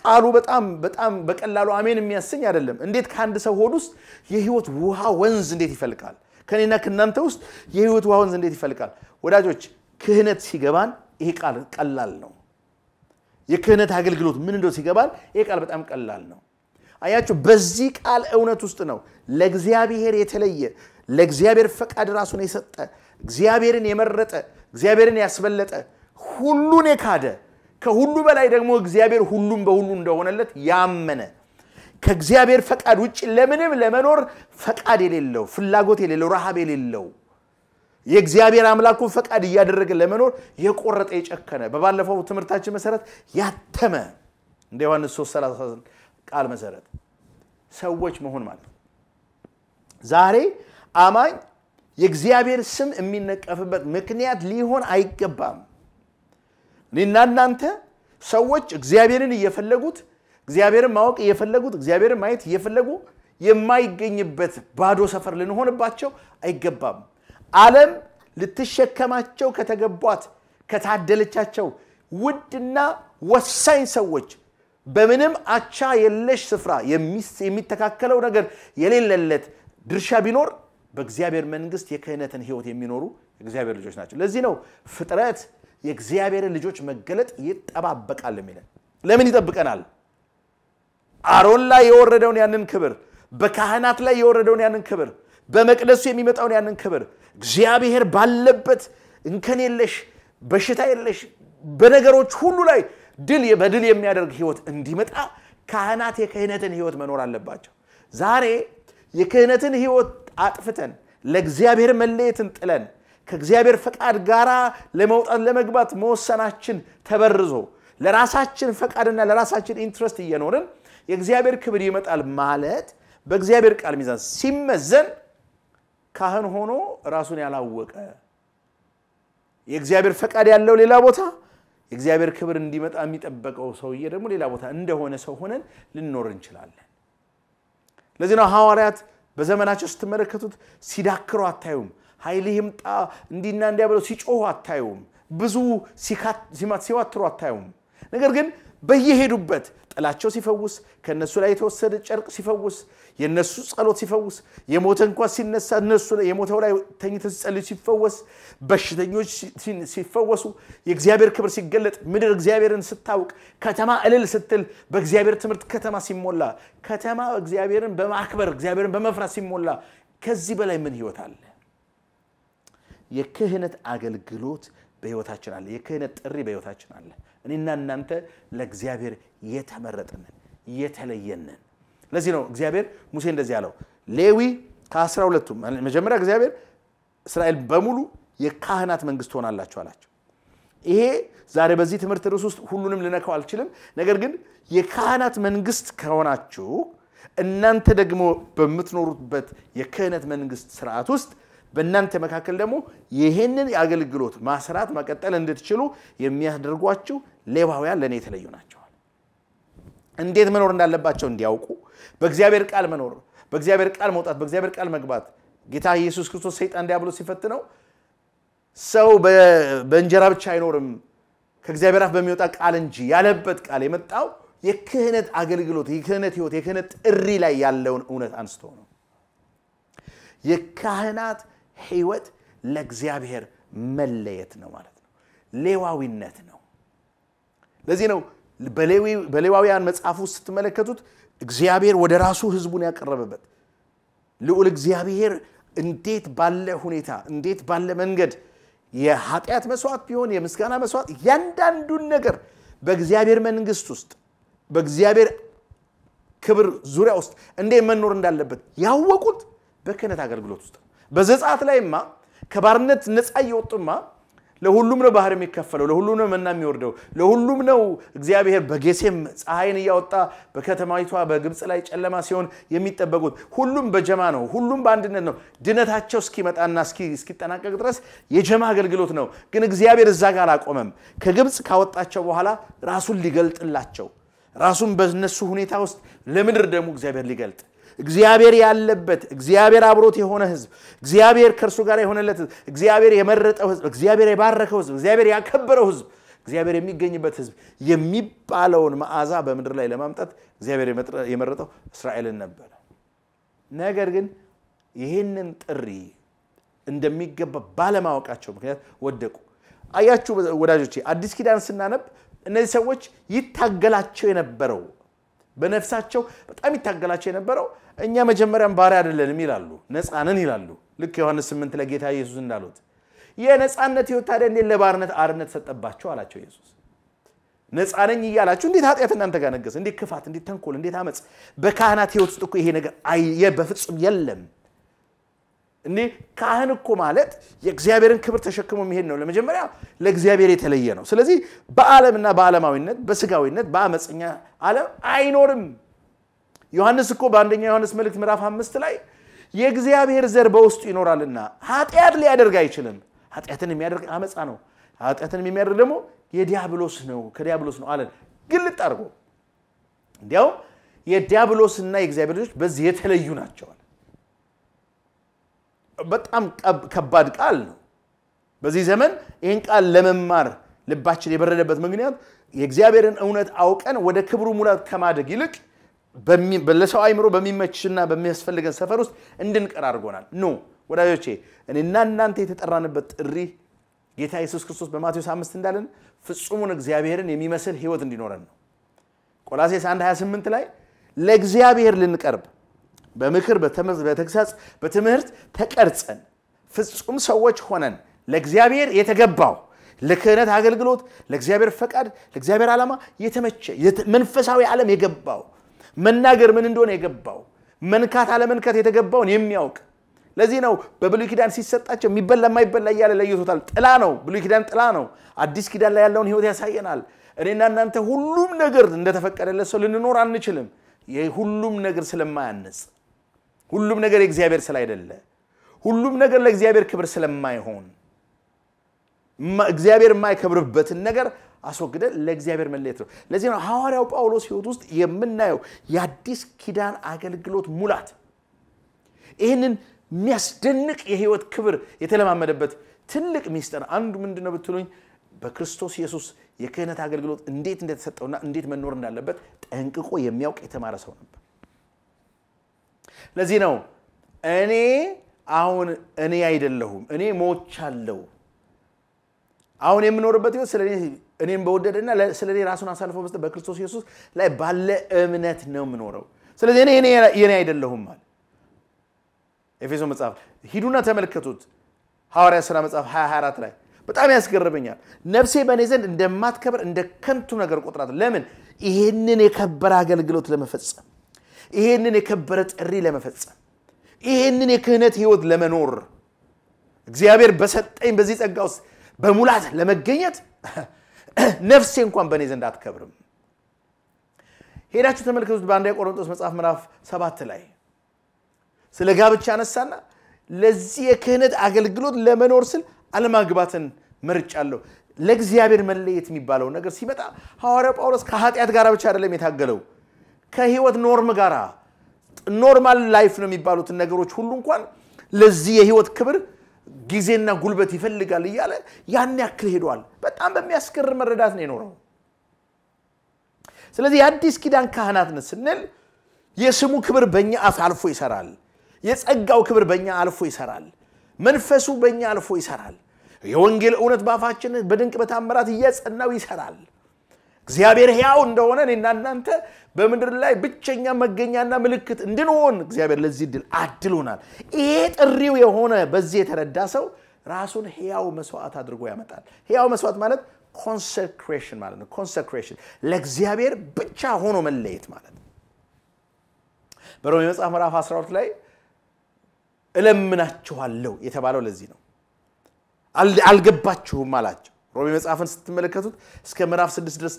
ቃሉ በጣም በጣም በቀላሉ አሜን የሚያሰኝ አይደለም። እንዴት ከአንድ ሰው ሆድ ውስጥ የህይወት ውሃ ወንዝ እንዴት ይፈልቃል? ከኔና ከእናንተ ውስጥ የህይወት ውሃ ወንዝ እንዴት ይፈልቃል? ወዳጆች ክህነት ሲገባን ይሄ ቃል ቀላል ነው። የክህነት አገልግሎት ምን እንደው ሲገባል ይሄ ቃል በጣም ቀላል ነው። አያችሁ፣ በዚህ ቃል እውነት ውስጥ ነው ለእግዚአብሔር የተለየ ለእግዚአብሔር ፈቃድ ራሱን የሰጠ እግዚአብሔርን የመረጠ እግዚአብሔርን ያስበለጠ ሁሉን የካደ ከሁሉ በላይ ደግሞ እግዚአብሔር ሁሉም በሁሉ እንደሆነለት ያመነ ከእግዚአብሔር ፈቃድ ውጭ ለምንም ለመኖር ፈቃድ የሌለው ፍላጎት የሌለው ረሃብ የሌለው የእግዚአብሔር አምላኩን ፈቃድ እያደረገ ለመኖር የቆረጠ የጨከነ በባለፈው ትምህርታችን መሰረት ያተመ እንደ ዮሐንስ 3 ቃል መሰረት ሰዎች መሆን ማለት ዛሬ አማኝ የእግዚአብሔር ስም የሚነቀፍበት ምክንያት ሊሆን አይገባም። እኔና እናንተ ሰዎች እግዚአብሔርን እየፈለጉት እግዚአብሔርን ማወቅ እየፈለጉት እግዚአብሔርን ማየት እየፈለጉ የማይገኝበት ባዶ ሰፈር ልንሆንባቸው አይገባም። አለም ልትሸከማቸው ከተገቧት ከታደለቻቸው ውድና ወሳኝ ሰዎች በምንም አቻ የለሽ ስፍራ የሚተካከለው ነገር የሌለለት ድርሻ ቢኖር በእግዚአብሔር መንግስት የክህነትን ህይወት የሚኖሩ እግዚአብሔር ልጆች ናቸው። ለዚህ ነው ፍጥረት የእግዚአብሔርን ልጆች መገለጥ ይጠባበቃል የሚለን። ለምን ይጠብቀናል? አሮን ላይ የወረደውን ያንን ክብር፣ በካህናት ላይ የወረደውን ያንን ክብር፣ በመቅደሱ የሚመጣውን ያንን ክብር እግዚአብሔር ባለበት እንከን የለሽ በሽታ የለሽ በነገሮች ሁሉ ላይ ድል በድል የሚያደርግ ህይወት እንዲመጣ ካህናት የክህነትን ህይወት መኖር አለባቸው። ዛሬ የክህነትን ህይወት አጥፍተን ለእግዚአብሔር መለየትን ጥለን ከእግዚአብሔር ፈቃድ ጋር ለመውጣት ለመግባት መወሰናችን ተበርዞ ለራሳችን ፈቃድና ለራሳችን ኢንትረስት እየኖርን የእግዚአብሔር ክብር ይመጣል ማለት በእግዚአብሔር ቃል ሚዛን ሲመዘን ካህን ሆኖ ራሱን ያላወቀ የእግዚአብሔር ፈቃድ ያለው ሌላ ቦታ የእግዚአብሔር ክብር እንዲመጣ የሚጠበቀው ሰውዬ ደግሞ ሌላ ቦታ እንደሆነ ሰው ሆነን ልንኖር እንችላለን። ለዚህ ነው ሐዋርያት በዘመናቸው ስትመለከቱት ሲዳክሩ አታዩም። ኃይል ይምጣ እንዲና እንዲያ ብለው ሲጮሁ አታዩም። ብዙ ሲዋትሩ አታዩም። ነገር ግን በየሄዱበት ጥላቸው ሲፈውስ፣ ከእነሱ ላይ የተወሰደ ጨርቅ ሲፈውስ፣ የእነሱ ጸሎት ሲፈውስ፣ የሞተ እንኳ ሲነሳ እነሱ የሞተው ላይ ተኝተ ሲጸልዩ ሲፈወስ፣ በሽተኞች ሲፈወሱ፣ የእግዚአብሔር ክብር ሲገለጥ፣ ምድር እግዚአብሔርን ስታውቅ፣ ከተማ እልል ስትል፣ በእግዚአብሔር ትምህርት ከተማ ሲሞላ፣ ከተማ እግዚአብሔርን በማክበር እግዚአብሔርን በመፍራት ሲሞላ፣ ከዚህ በላይ ምን ህይወት አለ? የክህነት አገልግሎት በህይወታችን አለ። የክህነት ጥሪ በህይወታችን አለ። እኔና እናንተ ለእግዚአብሔር የተመረጥንን የተለየንን ለዚህ ነው እግዚአብሔር ሙሴ እንደዚህ ያለው ሌዊ ከአስራ ሁለቱ መጀመሪያ እግዚአብሔር እስራኤል በሙሉ የካህናት መንግስት ትሆናላችሁ አላቸው። ይሄ ዛሬ በዚህ ትምህርት ርዕስ ውስጥ ሁሉንም ልነካው አልችልም። ነገር ግን የካህናት መንግስት ከሆናችሁ እናንተ ደግሞ በምትኖሩበት የክህነት መንግስት ስርዓት ውስጥ በእናንተ መካከል ደግሞ ይህንን የአገልግሎት ማስራት መቀጠል እንድትችሉ የሚያደርጓችሁ ሌዋውያን ለእኔ የተለዩ ናቸዋል። እንዴት መኖር እንዳለባቸው እንዲያውቁ በእግዚአብሔር ቃል መኖር፣ በእግዚአብሔር ቃል መውጣት፣ በእግዚአብሔር ቃል መግባት ጌታ ኢየሱስ ክርስቶስ ሰይጣን ሲፈት ሲፈትነው ሰው በእንጀራ ብቻ አይኖርም ከእግዚአብሔር አፍ በሚወጣ ቃል እንጂ ያለበት ቃል የመጣው የክህነት አገልግሎት የክህነት ህይወት የክህነት ጥሪ ላይ ያለውን እውነት አንስቶ ነው። የካህናት ህይወት ለእግዚአብሔር መለየት ነው ማለት ነው። ሌዋዊነት ነው። ለዚህ ነው በሌዋውያን መጽሐፍ ውስጥ ስትመለከቱት እግዚአብሔር ወደ ራሱ ህዝቡን ያቀረበበት ልዑል እግዚአብሔር እንዴት ባለ ሁኔታ እንዴት ባለ መንገድ የኃጢአት መስዋዕት ቢሆን የምስጋና መስዋዕት እያንዳንዱን ነገር በእግዚአብሔር መንግስት ውስጥ በእግዚአብሔር ክብር ዙሪያ ውስጥ እንዴት መኖር እንዳለበት ያወቁት በክህነት አገልግሎት ውስጥ በዘጻት ላይማ ከባርነት ነፃ እየወጡማ ለሁሉም ነው ባህር የሚከፈለው፣ ለሁሉም ነው መና የሚወርደው፣ ለሁሉም ነው እግዚአብሔር በጌሴም ፀሐይን እያወጣ በከተማይቷ በግብፅ ላይ ጨለማ ሲሆን የሚጠበቁት። ሁሉም በጀማ ነው፣ ሁሉም በአንድነት ነው። ድነታቸው እስኪመጣና እስኪጠናቀቅ ድረስ የጀማ አገልግሎት ነው። ግን እግዚአብሔር እዛ ጋር አላቆመም። ከግብፅ ካወጣቸው በኋላ ራሱን ሊገልጥላቸው ራሱን በነሱ ሁኔታ ውስጥ ለምድር ደግሞ እግዚአብሔር ሊገልጥ እግዚአብሔር ያለበት እግዚአብሔር አብሮት የሆነ ህዝብ፣ እግዚአብሔር ከእርሱ ጋር የሆነለት ህዝብ፣ እግዚአብሔር የመረጠው ህዝብ፣ እግዚአብሔር የባረከው ህዝብ፣ እግዚአብሔር ያከበረው ህዝብ፣ እግዚአብሔር የሚገኝበት ህዝብ የሚባለውን መዓዛ በምድር ላይ ለማምጣት እግዚአብሔር የመረጠው እስራኤልን ነበረ። ነገር ግን ይህንን ጥሪ እንደሚገባ ባለማወቃቸው ምክንያት ወደቁ። አያችሁ ወዳጆቼ፣ አዲስ ኪዳን ስናነብ እነዚህ ሰዎች ይታገላቸው የነበረው በነፍሳቸው በጣም ይታገላቸው የነበረው እኛ መጀመሪያም ባሪያ አይደለንም ይላሉ፣ ነፃንን ይላሉ። ልክ ዮሐንስ 8 ላይ ጌታ ኢየሱስ እንዳሉት የነፃነት ህይወት ታዲያ እንዴት ለባርነት አርነት ሰጠባቸው አላቸው ኢየሱስ። ነፃነኝ እያላችሁ እንዴት ኃጢአት እናንተ ጋር ነገሰ? እንዴት ክፋት፣ እንዴት ተንኮል፣ እንዴት አመፅ? በካህናት ህይወት ውስጥ እኮ ይሄ ነገር በፍጹም የለም። እንዴ ካህን እኮ ማለት የእግዚአብሔርን ክብር ተሸክሞ የሚሄድ ነው። ለመጀመሪያ ለእግዚአብሔር የተለየ ነው። ስለዚህ በዓለምና በዓለማዊነት በስጋዊነት በአመፀኛ ዓለም አይኖርም። ዮሐንስ እኮ በአንደኛ ዮሐንስ መልእክት ምዕራፍ አምስት ላይ የእግዚአብሔር ዘር በውስጡ ይኖራልና ኃጢአት ሊያደርግ አይችልም። ኃጢአትን የሚያደርግ አመፃ ነው። ኃጢአትን የሚያደርግ ደግሞ የዲያብሎስ ነው ከዲያብሎስ ነው አለን ግልጥ አድርጎ። እንዲያውም የዲያብሎስና የእግዚአብሔር ልጆች በዚህ የተለዩ ናቸዋል። በጣም ከባድ ቃል ነው። በዚህ ዘመን ይህን ቃል ለመማር ልባችን የበረደበት ምክንያት የእግዚአብሔርን እውነት አውቀን ወደ ክብሩ ሙላት ከማደግ ይልቅ ለሰው አይምሮ በሚመችና በሚያስፈልገን ሰፈር ውስጥ እንድንቀር አድርጎናል። ኖ ወዳጆቼ፣ እኔና እናንተ የተጠራንበት ጥሪ ጌታ ኢየሱስ ክርስቶስ በማቴዎስ አምስት እንዳለን ፍጹሙን እግዚአብሔርን የሚመስል ህይወት እንዲኖረን ነው። ቆላሴስ 1 28 ላይ ለእግዚአብሔር ልንቀርብ በምክር በተግሳጽ በትምህርት ተቀርጸን ፍጹም ሰዎች ሆነን ለእግዚአብሔር የተገባው ለክህነት አገልግሎት ለእግዚአብሔር ፈቃድ ለእግዚአብሔር ዓላማ የተመቸ መንፈሳዊ ዓለም የገባው መናገር ምን እንደሆነ የገባው መንካት አለመንካት የተገባውን የሚያውቅ ለዚህ ነው በብሉይ ኪዳን ሲሰጣቸው የሚበላ የማይበላ እያለ ለይቶታል። ጥላ ነው። ብሉይ ኪዳን ጥላ ነው። አዲስ ኪዳን ላይ ያለውን ህይወት ያሳየናል። እኔና እናንተ ሁሉም ነገር እንደተፈቀደለት ሰው ልንኖር አንችልም። ሁሉም ነገር ስለማያነጽ ሁሉም ነገር የእግዚአብሔር ስላይደለ ሁሉም ነገር ለእግዚአብሔር ክብር ስለማይሆን እግዚአብሔር የማይከብርበትን ነገር አስወግደ ለእግዚአብሔር መለየት ነው። ለዚህ ነው ሐዋርያው ጳውሎስ ህይወት ውስጥ የምናየው የአዲስ ኪዳን አገልግሎት ሙላት ይህንን የሚያስደንቅ የህይወት ክብር የተለማመደበት ትልቅ ሚስጥር አንዱ ምንድነው ብትሉኝ በክርስቶስ ኢየሱስ የክህነት አገልግሎት እንዴት እንደተሰጠውና እንዴት መኖር እንዳለበት ጠንቅቆ የሚያውቅ የተማረ ሰው ነበር። ለዚህ ነው እኔ አሁን እኔ አይደለሁም እኔ ሞቻለሁ። አሁን የምኖርበት ህይወት ስለ እኔም በወደደና ስለ እኔ ራሱን አሳልፎ መስጠት በክርስቶስ ኢየሱስ ላይ ባለ እምነት ነው የምኖረው። ስለዚህ እኔ የኔ አይደለሁም አለ። ኤፌሶ መጽሐፍ ሂዱና ተመልከቱት። ሐዋርያ ሥራ መጽሐፍ 24 ላይ በጣም ያስገርመኛል። ነፍሴ በእኔ ዘንድ እንደማትከብር እንደ ከንቱ ነገር ቆጥራት። ለምን? ይህንን የከበረ አገልግሎት ለመፈጸም ይሄንን የከበረ ጥሪ ለመፈጸም ይሄንን የክህነት ህይወት ለመኖር እግዚአብሔር በሰጠኝ በዚህ ጸጋ ውስጥ በሙላት ለመገኘት ነፍሴ እንኳን በእኔ ዘንድ አትከብርም ሄዳችሁ ተመልከቱት በአንዳ ቆሮንጦስ መጽሐፍ ምዕራፍ ሰባት ላይ ስለ ጋብቻ አነሳና ለዚህ የክህነት አገልግሎት ለመኖር ስል አለማግባትን መርጫለሁ ለእግዚአብሔር መለየት የሚባለው ነገር ሲመጣ ሐዋርያው ጳውሎስ ከኃጢአት ጋር ብቻ አይደለም የታገለው ከህይወት ኖርም ጋር ኖርማል ላይፍ ነው የሚባሉትን ነገሮች ሁሉ እንኳን ለዚህ የህይወት ክብር ጊዜና ጉልበት ይፈልጋል እያለ ያን ያክል ሄደዋል። በጣም በሚያስገርም መረዳት ነው የኖረው። ስለዚህ የአዲስ ኪዳን ካህናት ስንል የስሙ ክብር በእኛ አፍ አልፎ ይሰራል። የጸጋው ክብር በእኛ አልፎ ይሰራል። መንፈሱ በእኛ አልፎ ይሰራል። የወንጌል እውነት በአፋችን በድንቅ በታምራት እያጸናው ይሰራል። እግዚአብሔር ሕያው እንደሆነ እኔና እናንተ በምድር ላይ ብቸኛ መገኛና ምልክት እንድንሆን እግዚአብሔር ለዚህ ድል አድሎናል። ይሄ ጥሪው የሆነ በዚህ የተረዳ ሰው ራሱን ሕያው መስዋዕት አድርጎ ያመጣል። ሕያው መስዋዕት ማለት ኮንሰክሬሽን ማለት ነው። ኮንሰክሬሽን ለእግዚአብሔር ብቻ ሆኖ መለየት ማለት ነው። በሮሜ መጽሐፍ ምዕራፍ 12 ላይ እለምናችኋለሁ የተባለው ለዚህ ነው። አልገባችሁም አላቸው። ሮሜ መጽሐፍን ስትመለከቱት እስከ ምዕራፍ ስድስት ድረስ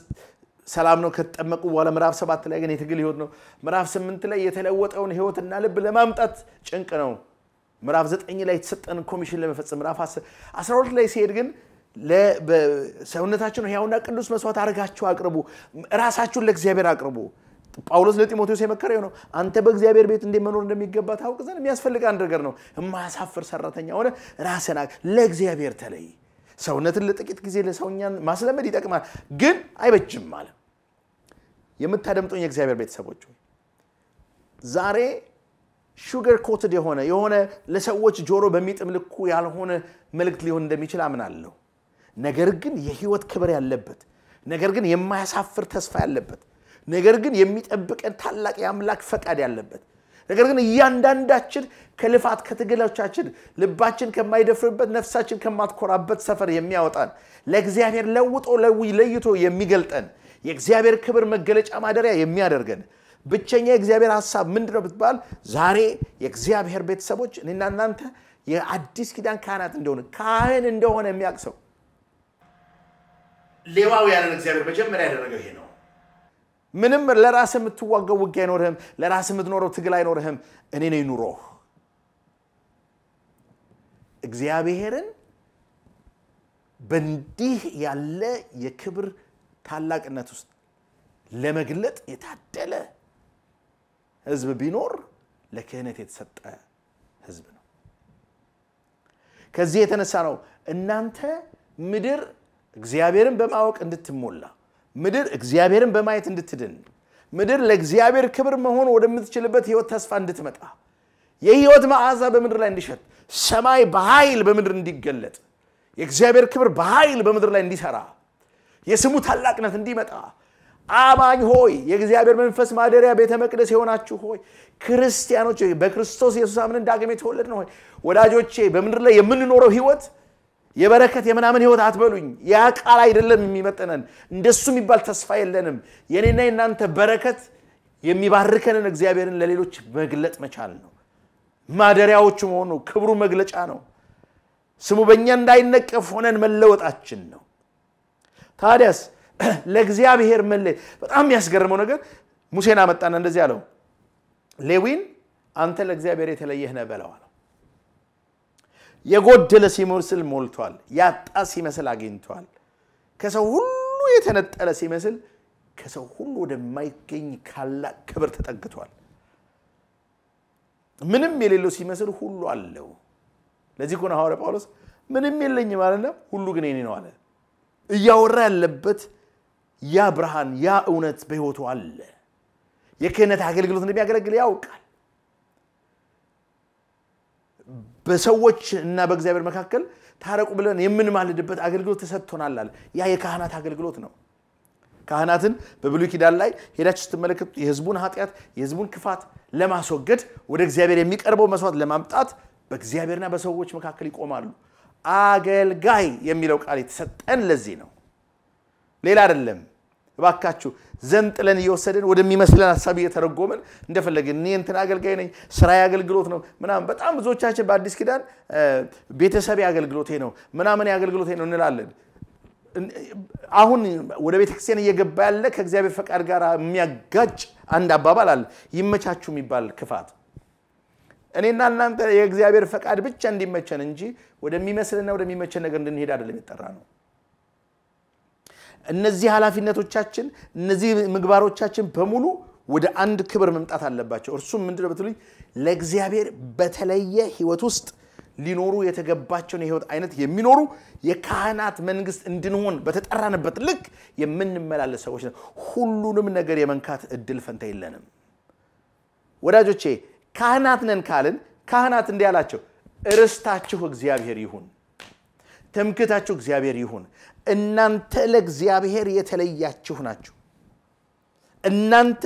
ሰላም ነው ከተጠመቁ በኋላ ምዕራፍ ሰባት ላይ ግን የትግል ህይወት ነው። ምዕራፍ ስምንት ላይ የተለወጠውን ህይወትና ልብ ለማምጣት ጭንቅ ነው። ምዕራፍ ዘጠኝ ላይ የተሰጠን ኮሚሽን ለመፈጸም ምዕራፍ አስራ ሁለት ላይ ሲሄድ ግን ሰውነታችን ህያውና ቅዱስ መስዋዕት አድርጋችሁ አቅርቡ፣ ራሳችሁን ለእግዚአብሔር አቅርቡ። ጳውሎስ ለጢሞቴዎስ የመከረው ነው። አንተ በእግዚአብሔር ቤት እንዴት መኖር እንደሚገባ ታውቅ ዘንድ የሚያስፈልግ አንድ ነገር ነው። የማያሳፍር ሰራተኛ ሆነ ራስን ለእግዚአብሔር ተለይ። ሰውነትን ለጥቂት ጊዜ ለሰውኛን ማስለመድ ይጠቅማል፣ ግን አይበጅም አለ። የምታደምጡኝ የእግዚአብሔር ቤተሰቦች ዛሬ ሹገር ኮትድ የሆነ የሆነ ለሰዎች ጆሮ በሚጥም ልኩ ያልሆነ መልእክት ሊሆን እንደሚችል አምናለሁ። ነገር ግን የህይወት ክብር ያለበት ነገር ግን የማያሳፍር ተስፋ ያለበት ነገር ግን የሚጠብቀን ታላቅ የአምላክ ፈቃድ ያለበት ነገር ግን እያንዳንዳችን ከልፋት ከትግሎቻችን ልባችን ከማይደፍርበት ነፍሳችን ከማትኮራበት ሰፈር የሚያወጣን ለእግዚአብሔር ለውጦ ለይቶ የሚገልጠን የእግዚአብሔር ክብር መገለጫ ማደሪያ የሚያደርገን ብቸኛ የእግዚአብሔር ሀሳብ ምንድነው ነው ብትባል ዛሬ የእግዚአብሔር ቤተሰቦች እኔና እናንተ የአዲስ ኪዳን ካህናት እንደሆነ ካህን እንደሆነ የሚያቅሰው ሰው ሌዋውያንን እግዚአብሔር መጀመሪያ ያደረገው ይሄ ነው ምንም ለራስ የምትዋጋው ውጌ አይኖርህም። ለራስ የምትኖረው ትግል አይኖርህም። እኔ ነኝ ኑሮህ። እግዚአብሔርን በእንዲህ ያለ የክብር ታላቅነት ውስጥ ለመግለጥ የታደለ ህዝብ ቢኖር ለክህነት የተሰጠ ህዝብ ነው። ከዚህ የተነሳ ነው እናንተ ምድር እግዚአብሔርን በማወቅ እንድትሞላ ምድር እግዚአብሔርን በማየት እንድትድን ምድር ለእግዚአብሔር ክብር መሆን ወደምትችልበት ህይወት ተስፋ እንድትመጣ የህይወት መዓዛ በምድር ላይ እንዲሸት ሰማይ በኃይል በምድር እንዲገለጥ የእግዚአብሔር ክብር በኃይል በምድር ላይ እንዲሰራ የስሙ ታላቅነት እንዲመጣ አማኝ ሆይ የእግዚአብሔር መንፈስ ማደሪያ ቤተ መቅደስ የሆናችሁ ሆይ ክርስቲያኖች በክርስቶስ ኢየሱስ አምን እንዳገም የተወለድ ነው ወዳጆቼ በምድር ላይ የምንኖረው ህይወት የበረከት የምናምን ህይወት አትበሉኝ። ያ ቃል አይደለም የሚመጥነን። እንደሱ የሚባል ተስፋ የለንም። የኔና የናንተ በረከት የሚባርከንን እግዚአብሔርን ለሌሎች መግለጥ መቻል ነው። ማደሪያዎቹ መሆኑ ክብሩ መግለጫ ነው። ስሙ በእኛ እንዳይነቀፍ ሆነን መለወጣችን ነው። ታዲያስ ለእግዚአብሔር መለየት በጣም የሚያስገርመው ነገር ሙሴን አመጣና እንደዚህ አለው፣ ሌዊን አንተ ለእግዚአብሔር የተለየህ ነህ በለዋል። የጎደለ ሲመስል ሞልቷል። ያጣ ሲመስል አግኝቷል። ከሰው ሁሉ የተነጠለ ሲመስል ከሰው ሁሉ ወደማይገኝ ካላቅ ክብር ተጠግቷል። ምንም የሌለው ሲመስል ሁሉ አለው። ለዚህ ከሆነ ሐዋርያ ጳውሎስ ምንም የለኝም አለና ሁሉ ግን የኔ ነው አለ። እያወራ ያለበት ያ ብርሃን፣ ያ እውነት በህይወቱ አለ። የክህነት አገልግሎት እንደሚያገለግል ያውቃል። በሰዎች እና በእግዚአብሔር መካከል ታረቁ ብለን የምንማልድበት አገልግሎት ተሰጥቶናል አለ። ያ የካህናት አገልግሎት ነው። ካህናትን በብሉይ ኪዳን ላይ ሄዳችሁ ስትመለከቱ የህዝቡን ኃጢአት፣ የህዝቡን ክፋት ለማስወገድ ወደ እግዚአብሔር የሚቀርበው መስዋዕት ለማምጣት በእግዚአብሔርና በሰዎች መካከል ይቆማሉ። አገልጋይ የሚለው ቃል የተሰጠን ለዚህ ነው፣ ሌላ አይደለም። እባካችሁ ዘንጥለን እየወሰድን ወደሚመስለን ሀሳብ እየተረጎምን እንደፈለግን እኔ እንትን አገልጋይ ነኝ፣ ስራዬ አገልግሎት ነው ምናምን። በጣም ብዙዎቻችን በአዲስ ኪዳን ቤተሰቤ አገልግሎቴ ነው ምናምን አገልግሎቴ ነው እንላለን። አሁን ወደ ቤተክርስቲያን እየገባ ያለ ከእግዚአብሔር ፈቃድ ጋር የሚያጋጭ አንድ አባባል አለ፣ ይመቻችሁ የሚባል ክፋት። እኔና እናንተ የእግዚአብሔር ፈቃድ ብቻ እንዲመቸን እንጂ ወደሚመስልና ወደሚመቸን ነገር እንድንሄድ አይደለም የጠራ ነው። እነዚህ ኃላፊነቶቻችን እነዚህ ምግባሮቻችን በሙሉ ወደ አንድ ክብር መምጣት አለባቸው። እርሱም ምንድነው ብትሉኝ ለእግዚአብሔር በተለየ ህይወት ውስጥ ሊኖሩ የተገባቸውን የህይወት አይነት የሚኖሩ የካህናት መንግስት እንድንሆን በተጠራንበት ልክ የምንመላለስ ሰዎች ነው። ሁሉንም ነገር የመንካት እድል ፈንታ የለንም። ወዳጆቼ ካህናት ነን ካልን ካህናት እንዲህ አላቸው፣ እርስታችሁ እግዚአብሔር ይሁን። ትምክታችሁ እግዚአብሔር ይሁን። እናንተ ለእግዚአብሔር የተለያችሁ ናችሁ። እናንተ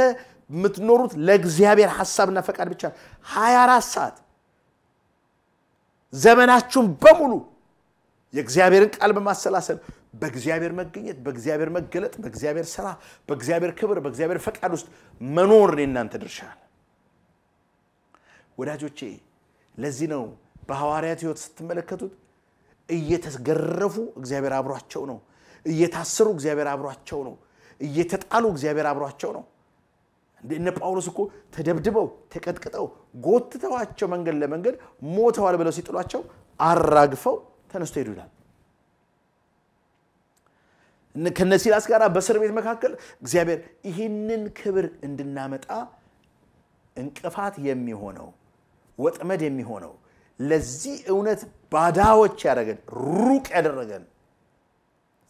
የምትኖሩት ለእግዚአብሔር ሀሳብና ፈቃድ ብቻ 24 ሰዓት ዘመናችሁን በሙሉ የእግዚአብሔርን ቃል በማሰላሰል በእግዚአብሔር መገኘት፣ በእግዚአብሔር መገለጥ፣ በእግዚአብሔር ስራ፣ በእግዚአብሔር ክብር፣ በእግዚአብሔር ፈቃድ ውስጥ መኖር የእናንተ ድርሻ ወዳጆቼ። ለዚህ ነው በሐዋርያት ህይወት ስትመለከቱት እየተገረፉ እግዚአብሔር አብሯቸው ነው። እየታሰሩ እግዚአብሔር አብሯቸው ነው። እየተጣሉ እግዚአብሔር አብሯቸው ነው። እንደነ ጳውሎስ እኮ ተደብድበው ተቀጥቅጠው ጎትተዋቸው መንገድ ለመንገድ ሞተዋል ብለው ሲጥሏቸው አራግፈው ተነስቶ ሄዱ ይላል። ከነ ሲላስ ጋር በእስር ቤት መካከል እግዚአብሔር ይህንን ክብር እንድናመጣ እንቅፋት የሚሆነው ወጥመድ የሚሆነው ለዚህ እውነት ባዳዎች ያደረገን ሩቅ ያደረገን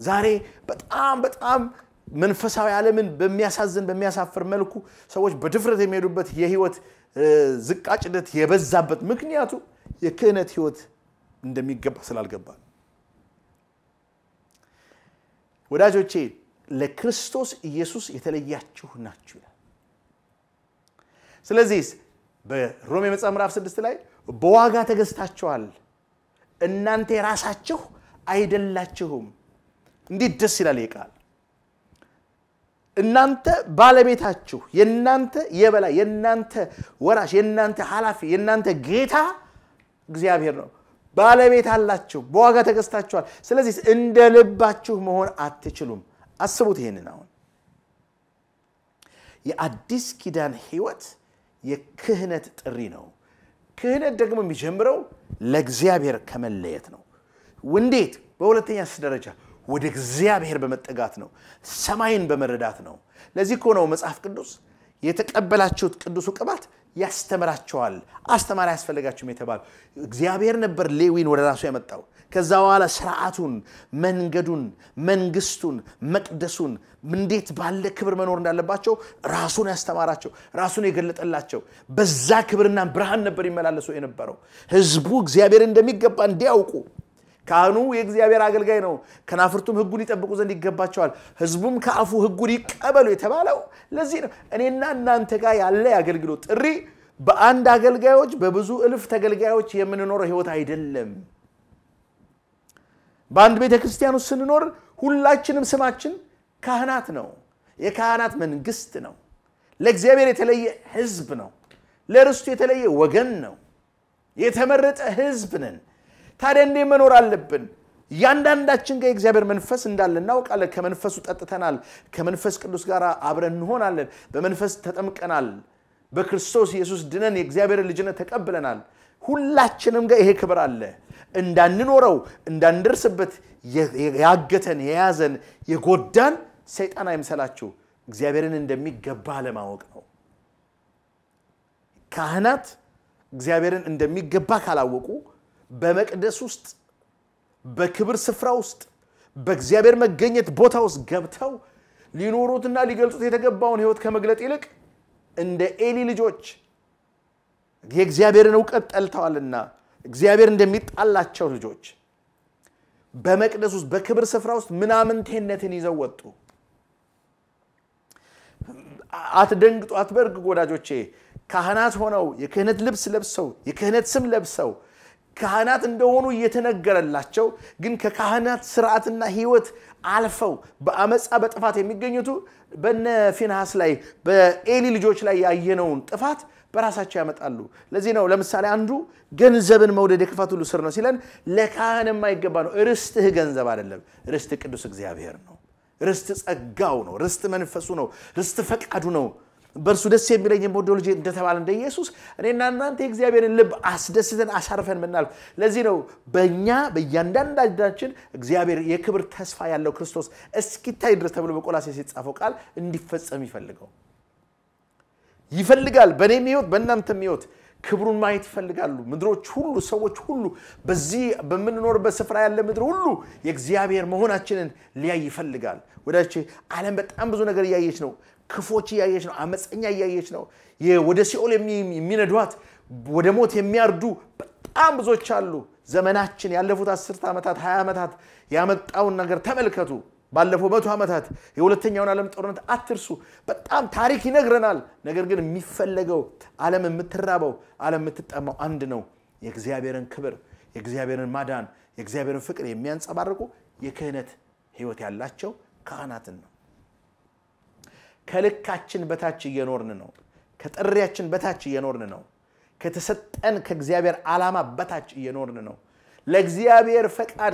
ዛሬ በጣም በጣም መንፈሳዊ ዓለምን በሚያሳዝን በሚያሳፍር መልኩ ሰዎች በድፍረት የሚሄዱበት የህይወት ዝቃጭነት የበዛበት ምክንያቱ የክህነት ህይወት እንደሚገባ ስላልገባ ወዳጆቼ ለክርስቶስ ኢየሱስ የተለያችሁ ናችሁ ይላል ስለዚህ በሮሜ መጽሐፍ ምዕራፍ ስድስት ላይ በዋጋ ተገዝታችኋል እናንተ የራሳችሁ አይደላችሁም። እንዴት ደስ ይላል ይህ ቃል! እናንተ ባለቤታችሁ፣ የእናንተ የበላይ፣ የእናንተ ወራሽ፣ የእናንተ ኃላፊ፣ የእናንተ ጌታ እግዚአብሔር ነው። ባለቤት አላችሁ፣ በዋጋ ተገዝታችኋል። ስለዚህ እንደ ልባችሁ መሆን አትችሉም። አስቡት ይሄንን አሁን የአዲስ ኪዳን ህይወት የክህነት ጥሪ ነው። ክህነት ደግሞ የሚጀምረው ለእግዚአብሔር ከመለየት ነው። እንዴት? በሁለተኛ ደረጃ ወደ እግዚአብሔር በመጠጋት ነው፣ ሰማይን በመረዳት ነው። ለዚህ እኮ ነው መጽሐፍ ቅዱስ የተቀበላችሁት ቅዱሱ ቅባት ያስተምራቸዋል፣ አስተማሪ አያስፈልጋችሁም የተባሉ እግዚአብሔር ነበር ሌዊን ወደ ራሱ ያመጣው። ከዛ በኋላ ስርዓቱን፣ መንገዱን፣ መንግስቱን፣ መቅደሱን እንዴት ባለ ክብር መኖር እንዳለባቸው ራሱን ያስተማራቸው ራሱን የገለጠላቸው በዛ ክብርና ብርሃን ነበር ይመላለሱ የነበረው። ህዝቡ እግዚአብሔር እንደሚገባ እንዲያውቁ ካህኑ የእግዚአብሔር አገልጋይ ነው፣ ከናፍርቱም ህጉን ይጠብቁ ዘንድ ይገባቸዋል፣ ህዝቡም ከአፉ ህጉን ይቀበሉ የተባለው ለዚህ ነው። እኔና እናንተ ጋር ያለ የአገልግሎት ጥሪ በአንድ አገልጋዮች በብዙ እልፍ ተገልጋዮች የምንኖረው ህይወት አይደለም። በአንድ ቤተ ክርስቲያን ውስጥ ስንኖር ሁላችንም ስማችን ካህናት ነው። የካህናት መንግስት ነው። ለእግዚአብሔር የተለየ ህዝብ ነው። ለርስቱ የተለየ ወገን ነው። የተመረጠ ህዝብ ነን። ታዲያ እንዴ መኖር አለብን? እያንዳንዳችን ጋር የእግዚአብሔር መንፈስ እንዳለ እናውቃለን። ከመንፈሱ ጠጥተናል። ከመንፈስ ቅዱስ ጋር አብረን እንሆናለን። በመንፈስ ተጠምቀናል። በክርስቶስ ኢየሱስ ድነን የእግዚአብሔር ልጅነት ተቀብለናል። ሁላችንም ጋር ይሄ ክብር አለ። እንዳንኖረው እንዳንደርስበት ያገተን የያዘን የጎዳን ሰይጣን አይምሰላችሁ እግዚአብሔርን እንደሚገባ ለማወቅ ነው ካህናት እግዚአብሔርን እንደሚገባ ካላወቁ በመቅደስ ውስጥ በክብር ስፍራ ውስጥ በእግዚአብሔር መገኘት ቦታ ውስጥ ገብተው ሊኖሩትና ሊገልጹት የተገባውን ህይወት ከመግለጥ ይልቅ እንደ ኤሊ ልጆች የእግዚአብሔርን እውቀት ጠልተዋልና እግዚአብሔር እንደሚጣላቸው ልጆች በመቅደስ ውስጥ በክብር ስፍራ ውስጥ ምናምንቴነትን ይዘው ወጡ። አትደንግጡ፣ አትበርግጉ ወዳጆቼ። ካህናት ሆነው የክህነት ልብስ ለብሰው የክህነት ስም ለብሰው ካህናት እንደሆኑ እየተነገረላቸው ግን ከካህናት ስርዓትና ህይወት አልፈው በአመፃ በጥፋት የሚገኙቱ በነ ፊንሃስ ላይ በኤሊ ልጆች ላይ ያየነውን ጥፋት በራሳቸው ያመጣሉ። ለዚህ ነው ለምሳሌ አንዱ ገንዘብን መውደድ የክፋት ሁሉ ስር ነው ሲለን ለካህን የማይገባ ነው። ርስትህ ገንዘብ አይደለም። ርስት ቅዱስ እግዚአብሔር ነው። ርስት ጸጋው ነው። ርስት መንፈሱ ነው። ርስት ፈቃዱ ነው። በእርሱ ደስ የሚለኝ የምወደው ልጄ እንደተባለ እንደ ኢየሱስ እኔና እናንተ የእግዚአብሔርን ልብ አስደስተን አሳርፈን ምናል። ለዚህ ነው በእኛ በእያንዳንዳችን እግዚአብሔር የክብር ተስፋ ያለው ክርስቶስ እስኪታይ ድረስ ተብሎ በቆላሴ ሲጻፈው ቃል እንዲፈጸም ይፈልገው ይፈልጋል። በእኔም ህይወት በእናንተም ህይወት ክብሩን ማየት ይፈልጋሉ። ምድሮች ሁሉ፣ ሰዎች ሁሉ በዚህ በምንኖርበት ስፍራ ያለ ምድር ሁሉ የእግዚአብሔር መሆናችንን ሊያይ ይፈልጋል። ወዳች ዓለም በጣም ብዙ ነገር እያየች ነው። ክፎች እያየች ነው። አመፀኛ እያየች ነው። ወደ ሲኦል የሚነዷት ወደ ሞት የሚያርዱ በጣም ብዙዎች አሉ። ዘመናችን ያለፉት አስርተ ዓመታት ሀያ ዓመታት ያመጣውን ነገር ተመልከቱ። ባለፈው መቶ ዓመታት የሁለተኛውን ዓለም ጦርነት አትርሱ። በጣም ታሪክ ይነግረናል። ነገር ግን የሚፈለገው ዓለም የምትራበው ዓለም የምትጠማው አንድ ነው፣ የእግዚአብሔርን ክብር፣ የእግዚአብሔርን ማዳን፣ የእግዚአብሔርን ፍቅር የሚያንጸባርቁ የክህነት ህይወት ያላቸው ካህናትን ነው። ከልካችን በታች እየኖርን ነው። ከጥሪያችን በታች እየኖርን ነው። ከተሰጠን ከእግዚአብሔር ዓላማ በታች እየኖርን ነው። ለእግዚአብሔር ፈቃድ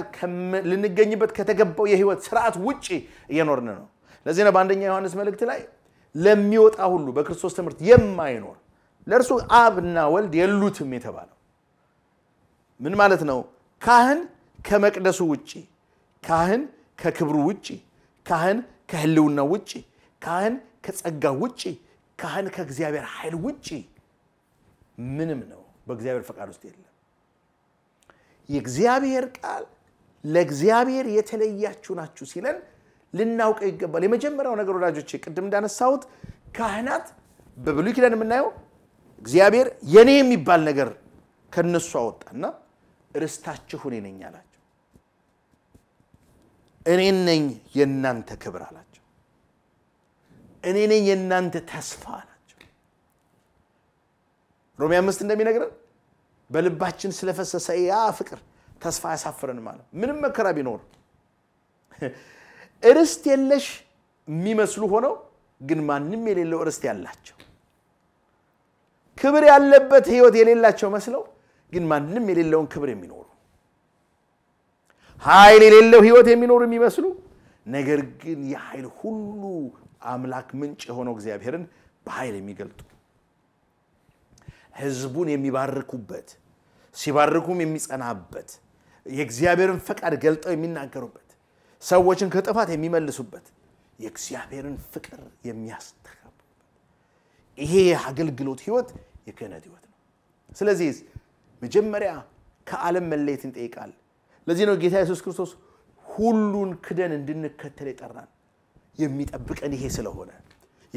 ልንገኝበት ከተገባው የህይወት ስርዓት ውጭ እየኖርን ነው። ለዚህ ነው በአንደኛ ዮሐንስ መልእክት ላይ ለሚወጣ ሁሉ በክርስቶስ ትምህርት የማይኖር ለእርሱ አብና ወልድ የሉትም የተባለው። ምን ማለት ነው? ካህን ከመቅደሱ ውጭ፣ ካህን ከክብሩ ውጭ፣ ካህን ከህልውና ውጭ፣ ካህን ከጸጋው ውጭ፣ ካህን ከእግዚአብሔር ኃይል ውጭ ምንም ነው በእግዚአብሔር ፈቃድ ውስጥ የለም። የእግዚአብሔር ቃል ለእግዚአብሔር የተለያችሁ ናችሁ ሲለን ልናውቀ ይገባል። የመጀመሪያው ነገር ወዳጆች፣ ቅድም እንዳነሳሁት ካህናት በብሉይ ኪዳን የምናየው እግዚአብሔር የኔ የሚባል ነገር ከነሱ አወጣና ርስታችሁ እኔ ነኝ አላቸው። እኔ ነኝ የእናንተ ክብር አላቸው። እኔ ነኝ የእናንተ ተስፋ አላቸው። ሮሜ አምስት እንደሚነግረን በልባችን ስለፈሰሰ ያ ፍቅር ተስፋ አያሳፍረንም። ማለት ምንም መከራ ቢኖር እርስት የለሽ የሚመስሉ ሆነው ግን ማንም የሌለው እርስት ያላቸው ክብር ያለበት ህይወት የሌላቸው መስለው ግን ማንም የሌለውን ክብር የሚኖሩ ኃይል የሌለው ህይወት የሚኖሩ የሚመስሉ ነገር ግን የኃይል ሁሉ አምላክ ምንጭ የሆነው እግዚአብሔርን በኃይል የሚገልጡ ህዝቡን የሚባርኩበት ሲባርኩም የሚጸናበት የእግዚአብሔርን ፈቃድ ገልጠው የሚናገሩበት ሰዎችን ከጥፋት የሚመልሱበት የእግዚአብሔርን ፍቅር የሚያስተካብሩበት ይሄ የአገልግሎት ህይወት የክህነት ህይወት ነው። ስለዚህ መጀመሪያ ከዓለም መለየት እንጠይቃል። ለዚህ ነው ጌታ ኢየሱስ ክርስቶስ ሁሉን ክደን እንድንከተል የጠራን። የሚጠብቀን ይሄ ስለሆነ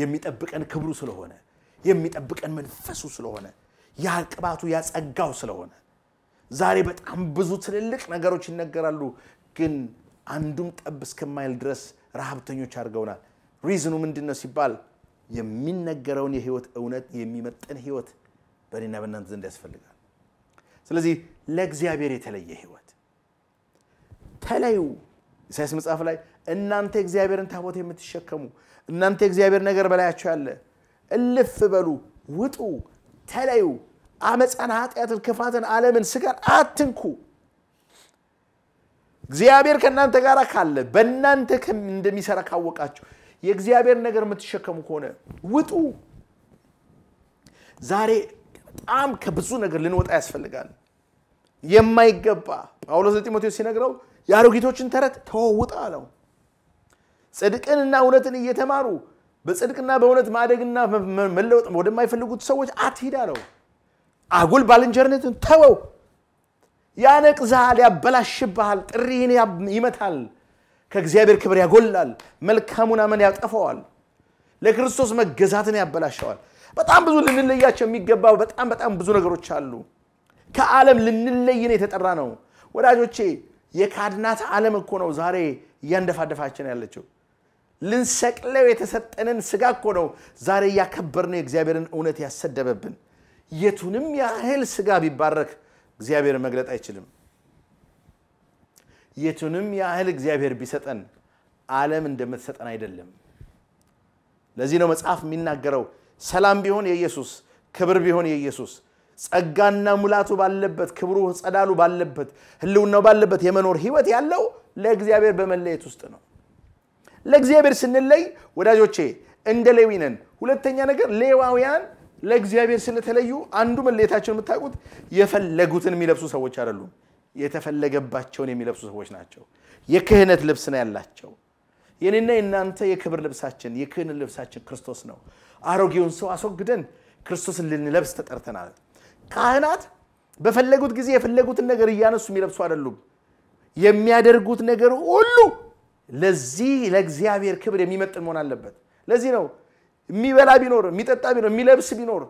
የሚጠብቀን ክብሩ ስለሆነ የሚጠብቀን መንፈሱ ስለሆነ ያ ቅባቱ ያጸጋው ስለሆነ ዛሬ በጣም ብዙ ትልልቅ ነገሮች ይነገራሉ፣ ግን አንዱም ጠብ እስከማይል ድረስ ረሃብተኞች አድርገውናል። ሪዝኑ ምንድን ነው ሲባል የሚነገረውን የህይወት እውነት የሚመጥን ህይወት በእኔና በእናንተ ዘንድ ያስፈልጋል። ስለዚህ ለእግዚአብሔር የተለየ ህይወት ተለዩ። ኢሳያስ መጽሐፍ ላይ እናንተ እግዚአብሔርን ታቦት የምትሸከሙ እናንተ እግዚአብሔር ነገር በላያቸው ያለ እልፍ በሉ ውጡ፣ ተለዩ፣ አመፃን፣ ኃጢአትን፣ ክፋትን፣ ዓለምን፣ ስጋን አትንኩ። እግዚአብሔር ከእናንተ ጋር ካለ በእናንተ እንደሚሰራ ካወቃችሁ የእግዚአብሔር ነገር የምትሸከሙ ከሆነ ውጡ። ዛሬ በጣም ከብዙ ነገር ልንወጣ ያስፈልጋል። የማይገባ ጳውሎስ ለጢሞቴዎስ ሲነግረው የአሮጊቶችን ተረት ተወውጣ አለው። ጽድቅንና እውነትን እየተማሩ በጽድቅና በእውነት ማደግና መለወጥ ወደማይፈልጉት ሰዎች አትሂድ አለው። አጉል ባልንጀርነትን ተወው። ያነቅዝሃል፣ ያበላሽብሃል፣ ጥሪህን ይመታል፣ ከእግዚአብሔር ክብር ያጎላል፣ መልካሙን አመን ያጠፈዋል፣ ለክርስቶስ መገዛትን ያበላሸዋል። በጣም ብዙ ልንለያቸው የሚገባ በጣም በጣም ብዙ ነገሮች አሉ። ከዓለም ልንለይን የተጠራ ነው። ወዳጆቼ የካድናት ዓለም እኮ ነው ዛሬ እያንደፋደፋችን ያለችው። ልንሰቅለው የተሰጠንን ስጋ እኮ ነው ዛሬ እያከበርነው የእግዚአብሔርን እውነት ያሰደበብን። የቱንም ያህል ስጋ ቢባረክ እግዚአብሔር መግለጥ አይችልም። የቱንም ያህል እግዚአብሔር ቢሰጠን ዓለም እንደምትሰጠን አይደለም። ለዚህ ነው መጽሐፍ የሚናገረው ሰላም ቢሆን የኢየሱስ ክብር ቢሆን የኢየሱስ ጸጋና ሙላቱ ባለበት ክብሩ ጸዳሉ ባለበት ህልውናው ባለበት የመኖር ህይወት ያለው ለእግዚአብሔር በመለየት ውስጥ ነው። ለእግዚአብሔር ስንለይ ወዳጆቼ እንደ ሌዊነን ሁለተኛ ነገር ሌዋውያን ለእግዚአብሔር ስለተለዩ አንዱ መለየታቸውን የምታውቁት የፈለጉትን የሚለብሱ ሰዎች አይደሉም። የተፈለገባቸውን የሚለብሱ ሰዎች ናቸው። የክህነት ልብስ ነው ያላቸው። የኔና የእናንተ የክብር ልብሳችን የክህነት ልብሳችን ክርስቶስ ነው። አሮጌውን ሰው አስወግደን ክርስቶስን ልንለብስ ተጠርተናል። ካህናት በፈለጉት ጊዜ የፈለጉትን ነገር እያነሱ የሚለብሱ አይደሉም። የሚያደርጉት ነገር ሁሉ ለዚህ ለእግዚአብሔር ክብር የሚመጥን መሆን አለበት። ለዚህ ነው የሚበላ ቢኖር የሚጠጣ ቢኖር የሚለብስ ቢኖር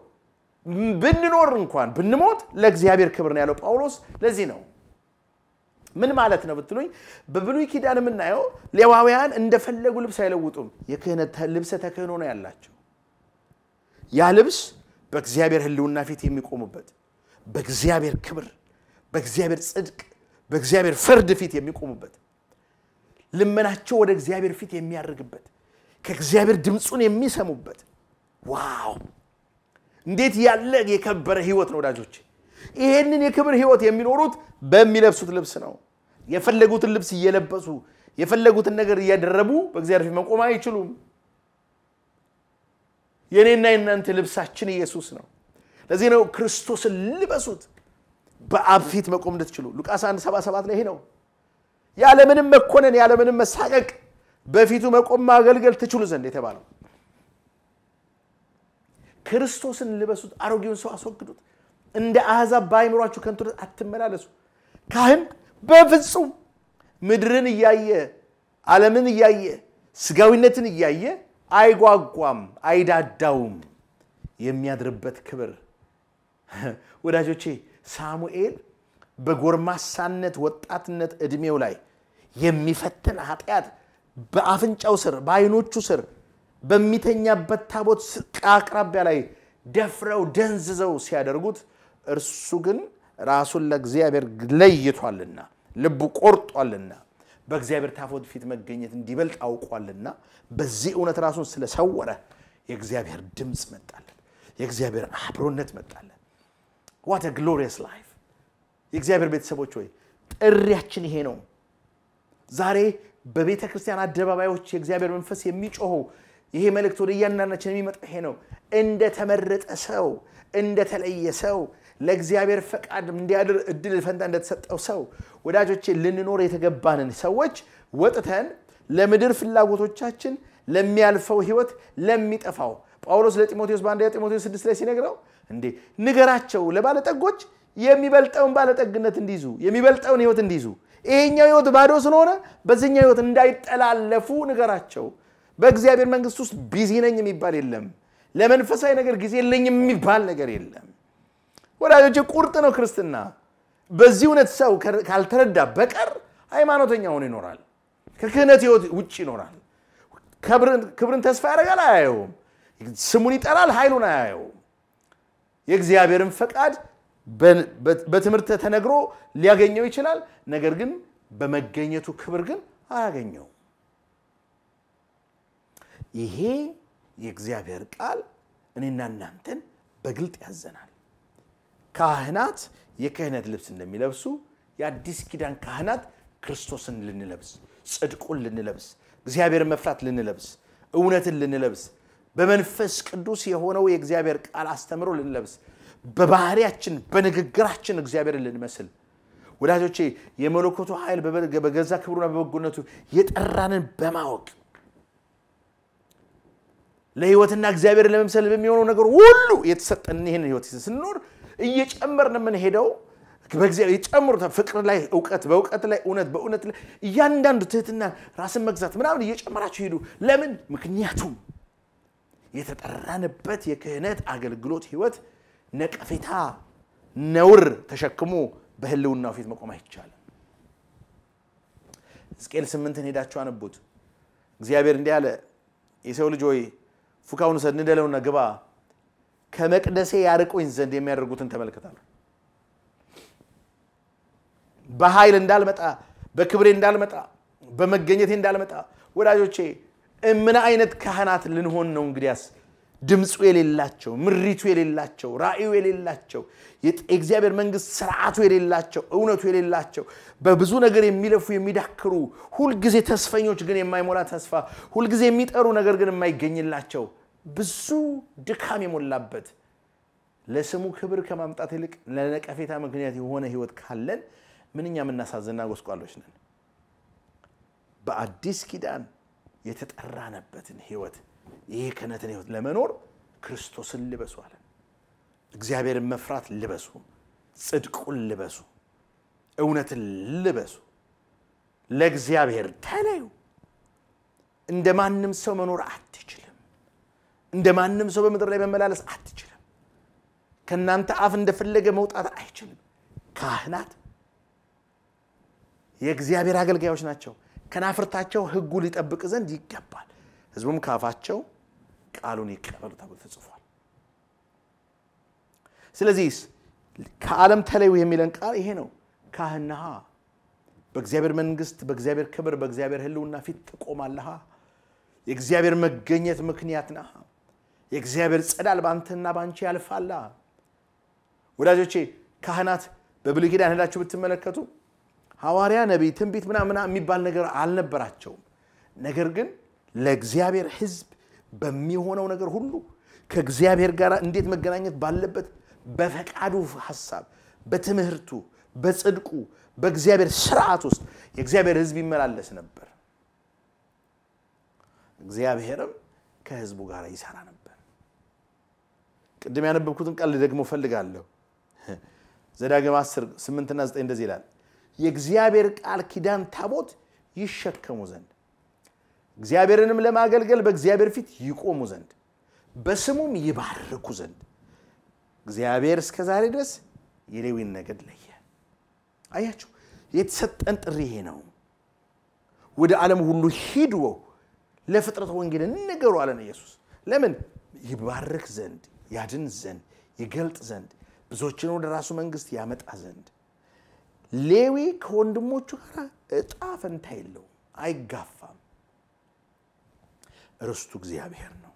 ብንኖር እንኳን ብንሞት ለእግዚአብሔር ክብር ነው ያለው ጳውሎስ። ለዚህ ነው ምን ማለት ነው ብትሉኝ፣ በብሉይ ኪዳን የምናየው ሌዋውያን እንደፈለጉ ልብስ አይለውጡም። የክህነት ልብሰ ተክህኖ ነው ያላቸው። ያ ልብስ በእግዚአብሔር ህልውና ፊት የሚቆሙበት በእግዚአብሔር ክብር፣ በእግዚአብሔር ጽድቅ፣ በእግዚአብሔር ፍርድ ፊት የሚቆሙበት ልመናቸው ወደ እግዚአብሔር ፊት የሚያደርግበት ከእግዚአብሔር ድምፁን የሚሰሙበት ዋው እንዴት ያለ የከበረ ህይወት ነው ወዳጆች ይሄንን የክብር ህይወት የሚኖሩት በሚለብሱት ልብስ ነው የፈለጉትን ልብስ እየለበሱ የፈለጉትን ነገር እያደረቡ በእግዚአብሔር ፊት መቆም አይችሉም የእኔና የእናንተ ልብሳችን ኢየሱስ ነው ለዚህ ነው ክርስቶስን ልበሱት በአብ ፊት መቆም እንድትችሉ ሉቃስ 177 ላይ ይሄ ነው ያለምንም መኮነን ያለምንም መሳቀቅ በፊቱ መቆም ማገልገል ትችሉ ዘንድ የተባለው ክርስቶስን ልበሱት፣ አሮጌውን ሰው አስወግዱት። እንደ አህዛብ በአይምሯችሁ ከንቱ አትመላለሱ። ካህን በፍጹም ምድርን እያየ ዓለምን እያየ ስጋዊነትን እያየ አይጓጓም፣ አይዳዳውም። የሚያድርበት ክብር ወዳጆቼ ሳሙኤል በጎርማሳነት ወጣትነት እድሜው ላይ የሚፈትን ኃጢአት በአፍንጫው ስር በአይኖቹ ስር በሚተኛበት ታቦት አቅራቢያ ላይ ደፍረው ደንዝዘው ሲያደርጉት እርሱ ግን ራሱን ለእግዚአብሔር ለይቷልና ልቡ ቆርጧልና በእግዚአብሔር ታቦት ፊት መገኘት እንዲበልጥ አውቋልና በዚህ እውነት ራሱን ስለሰወረ የእግዚአብሔር ድምፅ መጣለን የእግዚአብሔር አብሮነት መጣለን ዋት ግሎሪየስ ላይፍ የእግዚአብሔር ቤተሰቦች ወይ ጥሪያችን ይሄ ነው። ዛሬ በቤተ ክርስቲያን አደባባዮች የእግዚአብሔር መንፈስ የሚጮኸው ይሄ መልእክት ወደ እያንዳንዳችን የሚመጣ ይሄ ነው። እንደተመረጠ ሰው፣ እንደተለየ ሰው፣ ለእግዚአብሔር ፈቃድ እንዲያድር እድል ፈንታ እንደተሰጠው ሰው ወዳጆቼ ልንኖር የተገባንን ሰዎች ወጥተን ለምድር ፍላጎቶቻችን፣ ለሚያልፈው ህይወት፣ ለሚጠፋው ጳውሎስ ለጢሞቴዎስ በአንደኛ ጢሞቴዎስ ስድስት ላይ ሲነግረው እንዴ ንገራቸው ለባለጠጎች የሚበልጠውን ባለጠግነት እንዲይዙ የሚበልጠውን ህይወት እንዲይዙ ይሄኛው ህይወት ባዶ ስለሆነ በዚህኛው ህይወት እንዳይጠላለፉ ንገራቸው። በእግዚአብሔር መንግስት ውስጥ ቢዚ ነኝ የሚባል የለም። ለመንፈሳዊ ነገር ጊዜ የለኝም የሚባል ነገር የለም። ወዳጆች ቁርጥ ነው ክርስትና። በዚህ እውነት ሰው ካልተረዳ በቀር ሃይማኖተኛ ሆኖ ይኖራል። ከክህነት ህይወት ውጭ ይኖራል። ክብርን ተስፋ ያደርጋል፣ አያየውም። ስሙን ይጠላል ኃይሉን አያየውም። የእግዚአብሔርን ፈቃድ በትምህርት ተነግሮ ሊያገኘው ይችላል። ነገር ግን በመገኘቱ ክብር ግን አያገኘው። ይሄ የእግዚአብሔር ቃል እኔና እናንተን በግልጥ ያዘናል። ካህናት የክህነት ልብስ እንደሚለብሱ የአዲስ ኪዳን ካህናት ክርስቶስን ልንለብስ፣ ጽድቁን ልንለብስ፣ እግዚአብሔርን መፍራት ልንለብስ፣ እውነትን ልንለብስ፣ በመንፈስ ቅዱስ የሆነው የእግዚአብሔር ቃል አስተምሮ ልንለብስ በባህሪያችን በንግግራችን እግዚአብሔር ልንመስል ወዳጆቼ የመለኮቱ ኃይል በገዛ ክብሩና በበጎነቱ የጠራንን በማወቅ ለህይወትና እግዚአብሔር ለመምሰል በሚሆነው ነገር ሁሉ የተሰጠን ይህን ህይወት ስንኖር እየጨመርን የምንሄደው በእግዚአብሔር የጨምሩ ፍቅር ላይ እውቀት፣ በእውቀት ላይ እውነት፣ በእውነት ላይ እያንዳንዱ ትህትና፣ ራስን መግዛት ምናምን እየጨመራችሁ ሄዱ። ለምን? ምክንያቱም የተጠራንበት የክህነት አገልግሎት ህይወት ነቀፌታ፣ ነውር ተሸክሞ በህልውናው ፊት መቆም አይቻልም። ሕዝቅኤል ስምንትን ሄዳችሁ አነቡት እግዚአብሔር እንዲህ አለ፣ የሰው ልጅ ሆይ ፉካውን ውሰድ፣ ንደለውና ግባ፣ ከመቅደሴ ያርቁኝ ዘንድ የሚያደርጉትን ተመልክታለሁ። በኃይል እንዳልመጣ፣ በክብሬ እንዳልመጣ፣ በመገኘቴ እንዳልመጣ። ወዳጆቼ እምን አይነት ካህናት ልንሆን ነው እንግዲያስ ድምፁ የሌላቸው፣ ምሪቱ የሌላቸው፣ ራእዩ የሌላቸው፣ የእግዚአብሔር መንግስት ስርዓቱ የሌላቸው፣ እውነቱ የሌላቸው፣ በብዙ ነገር የሚለፉ የሚዳክሩ፣ ሁልጊዜ ተስፈኞች ግን የማይሞላ ተስፋ፣ ሁልጊዜ የሚጠሩ ነገር ግን የማይገኝላቸው፣ ብዙ ድካም የሞላበት ለስሙ ክብር ከማምጣት ይልቅ ለነቀፌታ ምክንያት የሆነ ህይወት ካለን ምንኛ የምናሳዝና ጎስቋሎች ነን። በአዲስ ኪዳን የተጠራነበትን ህይወት ይሄ ክህነትን ህይወት ለመኖር ክርስቶስን ልበሱ አለ። እግዚአብሔርን መፍራት ልበሱ፣ ጽድቁን ልበሱ፣ እውነትን ልበሱ፣ ለእግዚአብሔር ተለዩ። እንደ ማንም ሰው መኖር አትችልም። እንደ ማንም ሰው በምድር ላይ መመላለስ አትችልም። ከእናንተ አፍ እንደፈለገ መውጣት አይችልም። ካህናት የእግዚአብሔር አገልጋዮች ናቸው። ከናፍርታቸው ህጉ ሊጠብቅ ዘንድ ይገባል። ህዝቡም ካፋቸው ቃሉን ይቀበሉ ተብሎ ተጽፏል። ስለዚህ ከዓለም ተለዩ የሚለን ቃል ይሄ ነው። ካህናሃ በእግዚአብሔር መንግስት፣ በእግዚአብሔር ክብር፣ በእግዚአብሔር ህልውና ፊት ትቆማለሃ። የእግዚአብሔር መገኘት ምክንያት ነሃ። የእግዚአብሔር ጸዳል በአንተና በአንቺ ያልፋላ። ወዳጆቼ ካህናት በብሉይ ኪዳን ሄዳችሁ ብትመለከቱ ሐዋርያ፣ ነቢይ፣ ትንቢት ምናምና የሚባል ነገር አልነበራቸውም። ነገር ግን ለእግዚአብሔር ህዝብ በሚሆነው ነገር ሁሉ ከእግዚአብሔር ጋር እንዴት መገናኘት ባለበት በፈቃዱ ሀሳብ፣ በትምህርቱ፣ በጽድቁ፣ በእግዚአብሔር ስርዓት ውስጥ የእግዚአብሔር ህዝብ ይመላለስ ነበር። እግዚአብሔርም ከህዝቡ ጋር ይሰራ ነበር። ቅድም ያነበብኩትን ቃል ደግሞ ፈልጋለሁ። ዘዳግም 10 8 እና 9 እንደዚህ ይላል፣ የእግዚአብሔር ቃል ኪዳን ታቦት ይሸከሙ ዘንድ እግዚአብሔርንም ለማገልገል በእግዚአብሔር ፊት ይቆሙ ዘንድ በስሙም ይባርኩ ዘንድ እግዚአብሔር እስከ ዛሬ ድረስ የሌዊን ነገድ ለየ። አያችሁ፣ የተሰጠን ጥሪ ይሄ ነው። ወደ ዓለም ሁሉ ሂድ ለፍጥረት ወንጌል ንገሩ አለን ኢየሱስ። ለምን? ይባርክ ዘንድ፣ ያድን ዘንድ፣ ይገልጥ ዘንድ፣ ብዙዎችን ወደ ራሱ መንግስት ያመጣ ዘንድ። ሌዊ ከወንድሞቹ ጋር እጣ ፈንታ የለው አይጋፋም። ርስቱ እግዚአብሔር ነው።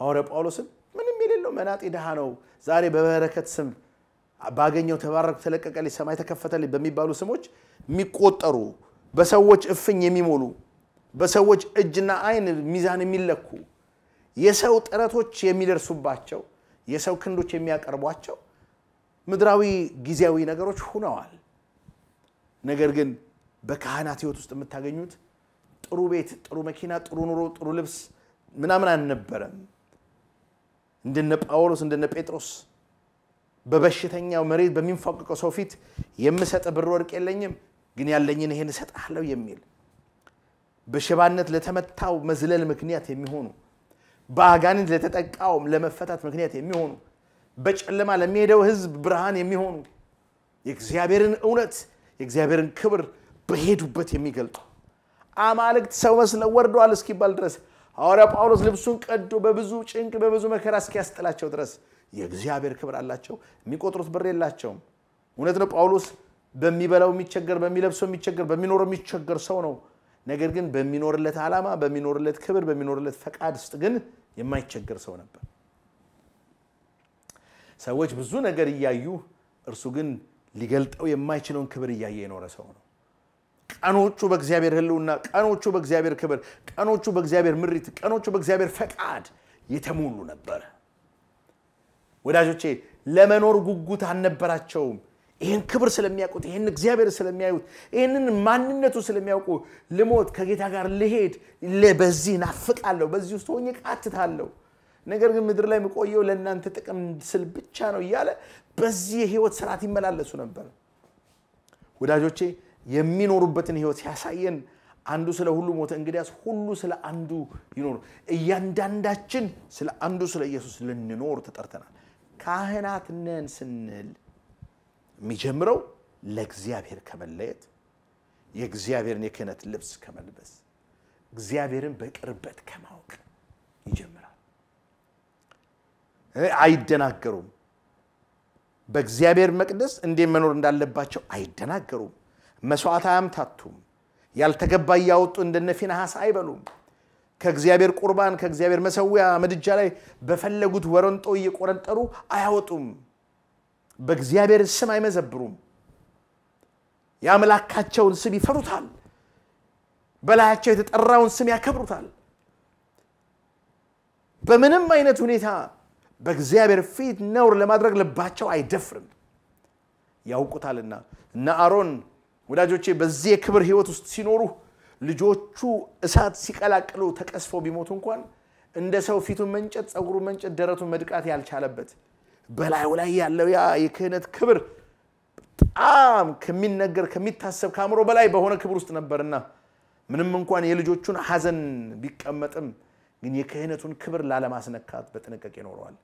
ሐዋርያ ጳውሎስን ምንም የሌለው መናጤ ድሃ ነው፣ ዛሬ በበረከት ስም ባገኘው ተባረክ፣ ተለቀቀልኝ፣ ሰማይ ተከፈተ በሚባሉ ስሞች የሚቆጠሩ በሰዎች እፍኝ የሚሞሉ በሰዎች እጅና አይን ሚዛን የሚለኩ የሰው ጥረቶች የሚደርሱባቸው የሰው ክንዶች የሚያቀርቧቸው ምድራዊ ጊዜያዊ ነገሮች ሁነዋል። ነገር ግን በካህናት ሕይወት ውስጥ የምታገኙት ጥሩ ቤት፣ ጥሩ መኪና፣ ጥሩ ኑሮ፣ ጥሩ ልብስ ምናምን አልነበረም። እንደነ ጳውሎስ እንደነ ጴጥሮስ በበሽተኛው መሬት በሚንፏቀቀው ሰው ፊት የምሰጥ ብር ወርቅ የለኝም፣ ግን ያለኝን ይሄን እሰጥሃለሁ የሚል በሽባነት ለተመታው መዝለል ምክንያት የሚሆኑ በአጋንንት ለተጠቃውም ለመፈታት ምክንያት የሚሆኑ በጨለማ ለሚሄደው ህዝብ ብርሃን የሚሆኑ የእግዚአብሔርን እውነት የእግዚአብሔርን ክብር በሄዱበት የሚገልጡ አማልክት ሰው መስለው ወርደዋል እስኪባል ድረስ ሐዋርያ ጳውሎስ ልብሱን ቀዶ በብዙ ጭንቅ በብዙ መከራ እስኪያስጥላቸው ድረስ የእግዚአብሔር ክብር አላቸው። የሚቆጥሩት ብር የላቸውም። እውነት ነው ጳውሎስ በሚበላው የሚቸገር በሚለብሰው የሚቸገር በሚኖረው የሚቸገር ሰው ነው። ነገር ግን በሚኖርለት ዓላማ፣ በሚኖርለት ክብር፣ በሚኖርለት ፈቃድ ውስጥ ግን የማይቸገር ሰው ነበር። ሰዎች ብዙ ነገር እያዩ እርሱ ግን ሊገልጠው የማይችለውን ክብር እያየ የኖረ ሰው ነው። ቀኖቹ በእግዚአብሔር ህልውና፣ ቀኖቹ በእግዚአብሔር ክብር፣ ቀኖቹ በእግዚአብሔር ምሪት፣ ቀኖቹ በእግዚአብሔር ፈቃድ የተሞሉ ነበር። ወዳጆቼ ለመኖር ጉጉት አልነበራቸውም። ይህን ክብር ስለሚያውቁት፣ ይህን እግዚአብሔር ስለሚያዩት፣ ይህንን ማንነቱ ስለሚያውቁ ልሞት፣ ከጌታ ጋር ልሄድ፣ በዚህ ናፍቃለሁ፣ በዚህ ውስጥ ሆኜ ቃትታለሁ፣ ነገር ግን ምድር ላይ የምቆየው ለእናንተ ጥቅም ስል ብቻ ነው እያለ በዚህ የህይወት ስርዓት ይመላለሱ ነበር ወዳጆቼ የሚኖሩበትን ህይወት ሲያሳየን አንዱ ስለ ሁሉ ሞተ፣ እንግዲያስ ሁሉ ስለ አንዱ ይኖሩ። እያንዳንዳችን ስለ አንዱ ስለ ኢየሱስ ልንኖር ተጠርተናል። ካህናት ነን ስንል የሚጀምረው ለእግዚአብሔር ከመለየት የእግዚአብሔርን የክህነት ልብስ ከመልበስ እግዚአብሔርን በቅርበት ከማወቅ ይጀምራል። አይደናገሩም። በእግዚአብሔር መቅደስ እንዴት መኖር እንዳለባቸው አይደናገሩም። መስዋዕት አያምታቱም። ያልተገባ እያወጡ እንደነ ፊንሐስ አይበሉም። ከእግዚአብሔር ቁርባን ከእግዚአብሔር መሰዊያ ምድጃ ላይ በፈለጉት ወረንጦ እየቆረንጠሩ አያወጡም። በእግዚአብሔር ስም አይመዘብሩም። የአምላካቸውን ስም ይፈሩታል። በላያቸው የተጠራውን ስም ያከብሩታል። በምንም አይነት ሁኔታ በእግዚአብሔር ፊት ነውር ለማድረግ ልባቸው አይደፍርም። ያውቁታልና እነ አሮን ወዳጆቼ በዚህ የክብር ህይወት ውስጥ ሲኖሩ ልጆቹ እሳት ሲቀላቅሉ ተቀስፈው ቢሞቱ እንኳን እንደ ሰው ፊቱን መንጨት፣ ፀጉሩን መንጨት፣ ደረቱን መድቃት ያልቻለበት በላዩ ላይ ያለው ያ የክህነት ክብር በጣም ከሚነገር ከሚታሰብ ከአእምሮ በላይ በሆነ ክብር ውስጥ ነበርና ምንም እንኳን የልጆቹን ሀዘን ቢቀመጥም ግን የክህነቱን ክብር ላለማስነካት በጥንቃቄ ይኖረዋል።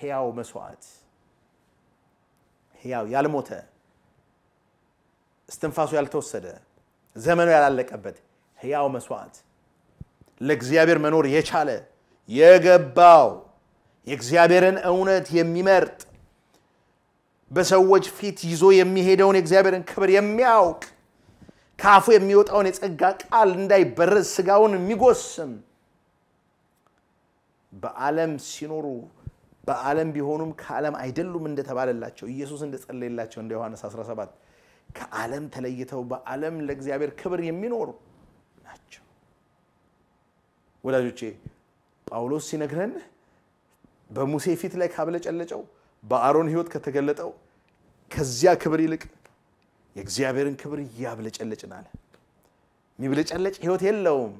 ሕያው መስዋዕት ሕያው ያልሞተ እስትንፋሱ ያልተወሰደ ዘመኑ ያላለቀበት ህያው መስዋዕት ለእግዚአብሔር መኖር የቻለ የገባው የእግዚአብሔርን እውነት የሚመርጥ በሰዎች ፊት ይዞ የሚሄደውን የእግዚአብሔርን ክብር የሚያውቅ ከአፉ የሚወጣውን የጸጋ ቃል እንዳይበረዝ ስጋውን የሚጎስም በዓለም ሲኖሩ በዓለም ቢሆኑም ከዓለም አይደሉም እንደተባለላቸው ኢየሱስ እንደጸለየላቸው እንደ ዮሐንስ 17 ከዓለም ተለይተው በዓለም ለእግዚአብሔር ክብር የሚኖሩ ናቸው። ወዳጆቼ ጳውሎስ ሲነግረን በሙሴ ፊት ላይ ካብለጨለጨው በአሮን ህይወት ከተገለጠው ከዚያ ክብር ይልቅ የእግዚአብሔርን ክብር ያብለጨለጭናል። የሚብለጨለጭ ህይወት የለውም።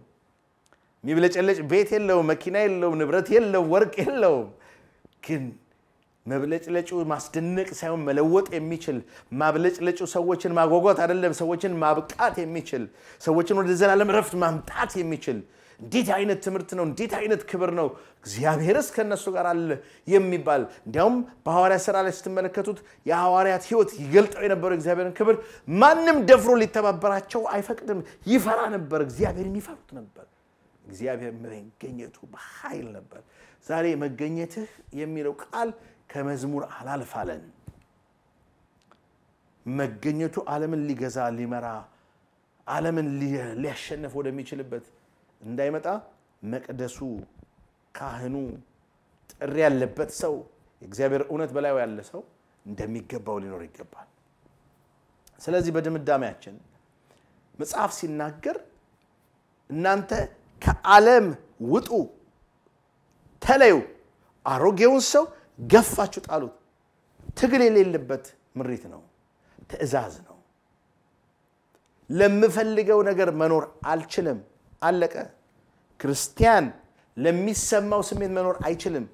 የሚብለጨለጭ ቤት የለውም። መኪና የለውም። ንብረት የለውም። ወርቅ የለውም። ግን መብለጭለጩ ማስደነቅ ሳይሆን መለወጥ የሚችል ማብለጭለጩ ሰዎችን ማጓጓት አይደለም፣ ሰዎችን ማብቃት የሚችል ሰዎችን ወደ ዘላለም ረፍት ማምጣት የሚችል እንዴት አይነት ትምህርት ነው! እንዴት አይነት ክብር ነው! እግዚአብሔርስ ከእነሱ ጋር አለ የሚባል እንዲያውም በሐዋርያ ስራ ላይ ስትመለከቱት የሐዋርያት ህይወት ይገልጠው የነበረው እግዚአብሔርን ክብር ማንም ደፍሮ ሊተባበራቸው አይፈቅድም። ይፈራ ነበር፣ እግዚአብሔር ይፈሩት ነበር። እግዚአብሔር መገኘቱ በኃይል ነበር። ዛሬ መገኘትህ የሚለው ቃል ከመዝሙር አላልፋለን መገኘቱ ዓለምን ሊገዛ ሊመራ ዓለምን ሊያሸነፍ ወደሚችልበት እንዳይመጣ መቅደሱ ካህኑ ጥሪ ያለበት ሰው የእግዚአብሔር እውነት በላዩ ያለ ሰው እንደሚገባው ሊኖር ይገባል። ስለዚህ በድምዳሜያችን መጽሐፍ ሲናገር እናንተ ከዓለም ውጡ፣ ተለዩ፣ አሮጌውን ሰው ገፋችሁ ጣሉት። ትግል የሌለበት ምሪት ነው፣ ትዕዛዝ ነው። ለምፈልገው ነገር መኖር አልችልም፣ አለቀ። ክርስቲያን ለሚሰማው ስሜት መኖር አይችልም።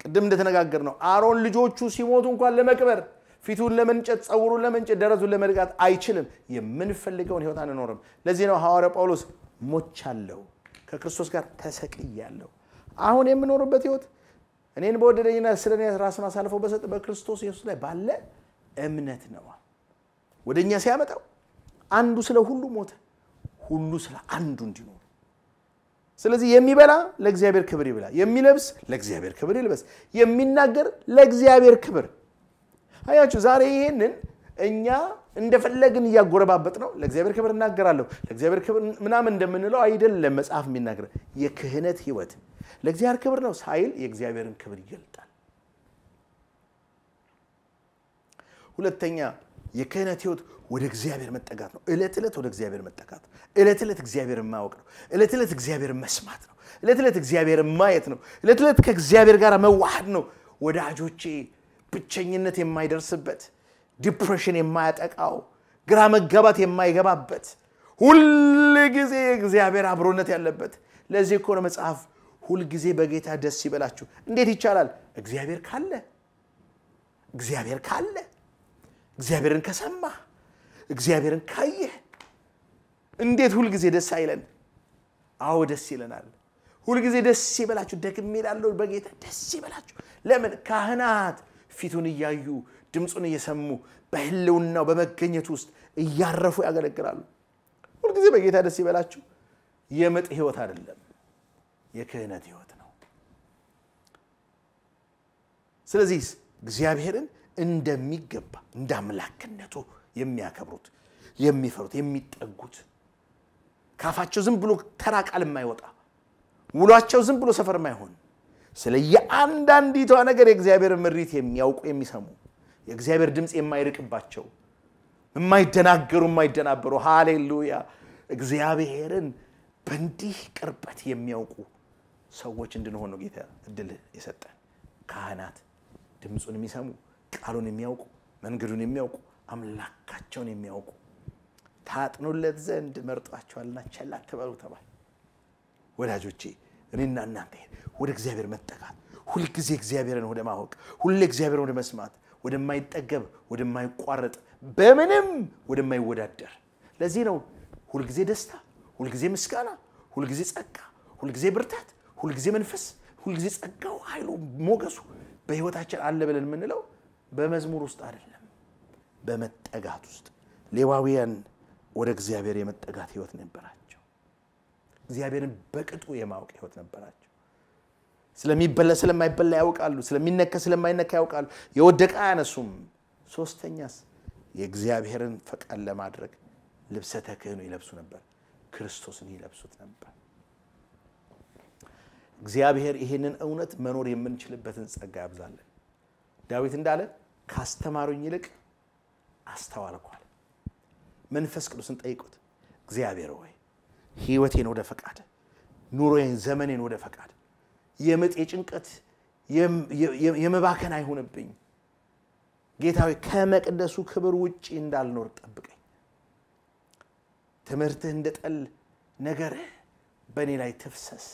ቅድም እንደተነጋገር ነው። አሮን ልጆቹ ሲሞቱ እንኳን ለመቅበር ፊቱን ለመንጨት፣ ፀጉሩን ለመንጨት፣ ደረቱን ለመድጋት አይችልም። የምንፈልገውን ህይወት አንኖርም። ለዚህ ነው ሐዋርያ ጳውሎስ ሞቻለሁ፣ ከክርስቶስ ጋር ተሰቅያለሁ። አሁን የምኖርበት ህይወት እኔን በወደደኝና ስለ እኔ ራሱን አሳልፎ በሰጠ በክርስቶስ ኢየሱስ ላይ ባለ እምነት ነው። ወደ እኛ ሲያመጣው አንዱ ስለ ሁሉ ሞተ፣ ሁሉ ስለ አንዱ እንዲኖር። ስለዚህ የሚበላ ለእግዚአብሔር ክብር ይብላ፣ የሚለብስ ለእግዚአብሔር ክብር ይልበስ፣ የሚናገር ለእግዚአብሔር ክብር። አያችሁ ዛሬ ይህንን እኛ እንደፈለግን እያጎረባበጥ ነው። ለእግዚአብሔር ክብር እናገራለሁ ለእግዚአብሔር ክብር ምናምን እንደምንለው አይደለም መጽሐፍ የሚናገረ የክህነት ህይወት ለእግዚአብሔር ክብር ነው ሳይል የእግዚአብሔርን ክብር ይገልጣል። ሁለተኛ የክህነት ህይወት ወደ እግዚአብሔር መጠጋት ነው። እለት እለት ወደ እግዚአብሔር መጠጋት ነው። እለት እለት እግዚአብሔር ማወቅ ነው። እለት እለት እግዚአብሔር መስማት ነው። እለት እለት እግዚአብሔር ማየት ነው። እለት እለት ከእግዚአብሔር ጋር መዋሃድ ነው። ወዳጆቼ ብቸኝነት የማይደርስበት ዲፕሬሽን የማያጠቃው ግራ መጋባት የማይገባበት ሁል ጊዜ እግዚአብሔር አብሮነት ያለበት ለዚህ እኮ ነው መጽሐፍ ሁልጊዜ በጌታ ደስ ይበላችሁ እንዴት ይቻላል እግዚአብሔር ካለ እግዚአብሔር ካለ እግዚአብሔርን ከሰማ እግዚአብሔርን ካየህ እንዴት ሁልጊዜ ደስ አይለን አዎ ደስ ይለናል ሁልጊዜ ደስ ይበላችሁ ደግሜ ላለው በጌታ ደስ ይበላችሁ ለምን ካህናት ፊቱን እያዩ ድምፁን እየሰሙ በህልውናው በመገኘት ውስጥ እያረፉ ያገለግላሉ። ሁልጊዜ በጌታ ደስ ይበላችሁ። የምጥ ህይወት አይደለም፣ የክህነት ህይወት ነው። ስለዚህ እግዚአብሔርን እንደሚገባ እንደ አምላክነቱ የሚያከብሩት የሚፈሩት የሚጠጉት ካፋቸው ዝም ብሎ ተራ ቃል የማይወጣ ውሏቸው ዝም ብሎ ሰፈር ማይሆን ስለ የአንዳንዲቷ ነገር የእግዚአብሔር ምሪት የሚያውቁ የሚሰሙ የእግዚአብሔር ድምፅ የማይርቅባቸው የማይደናገሩ የማይደናበሩ ሃሌሉያ እግዚአብሔርን በእንዲህ ቅርበት የሚያውቁ ሰዎች እንድንሆን ነው ጌታ እድል የሰጠን ካህናት ድምፁን የሚሰሙ ቃሉን የሚያውቁ መንገዱን የሚያውቁ አምላካቸውን የሚያውቁ ታጥኑለት ዘንድ መርጧቸዋልና ቸላ ተባሉ ተባል ወዳጆቼ እኔና እናንተ ወደ እግዚአብሔር መጠጋት ሁልጊዜ እግዚአብሔርን ወደ ማወቅ ሁሌ እግዚአብሔርን ወደ መስማት ወደማይጠገብ፣ ወደማይቋረጥ፣ በምንም ወደማይወዳደር። ለዚህ ነው ሁልጊዜ ደስታ፣ ሁልጊዜ ምስጋና፣ ሁልጊዜ ጸጋ፣ ሁልጊዜ ብርታት፣ ሁልጊዜ መንፈስ፣ ሁልጊዜ ጸጋው፣ ኃይሉ፣ ሞገሱ በህይወታችን አለ ብለን የምንለው በመዝሙር ውስጥ አይደለም፣ በመጠጋት ውስጥ። ሌዋውያን ወደ እግዚአብሔር የመጠጋት ህይወት ነበራቸው። እግዚአብሔርን በቅጡ የማወቅ ህይወት ነበራቸው። ስለሚበላ ስለማይበላ ያውቃሉ። ስለሚነካ ስለማይነካ ያውቃሉ። የወደቀ አያነሱም። ሶስተኛስ የእግዚአብሔርን ፈቃድ ለማድረግ ልብሰ ተክህኖ ይለብሱ ነበር። ክርስቶስን ይለብሱት ነበር። እግዚአብሔር ይህንን እውነት መኖር የምንችልበትን ጸጋ ያብዛለን። ዳዊት እንዳለ ካስተማሩኝ ይልቅ አስተዋልኳል። መንፈስ ቅዱስን ጠይቁት። እግዚአብሔር ወይ ህይወቴን ወደ ፈቃድ፣ ኑሮዬን፣ ዘመኔን ወደ ፈቃድ የምጥ የጭንቀት የመባከን አይሆንብኝ። ጌታዊ ከመቅደሱ ክብር ውጭ እንዳልኖር ጠብቀኝ። ትምህርትህ እንደ ጠል ነገርህ በእኔ ላይ ትፍሰስ።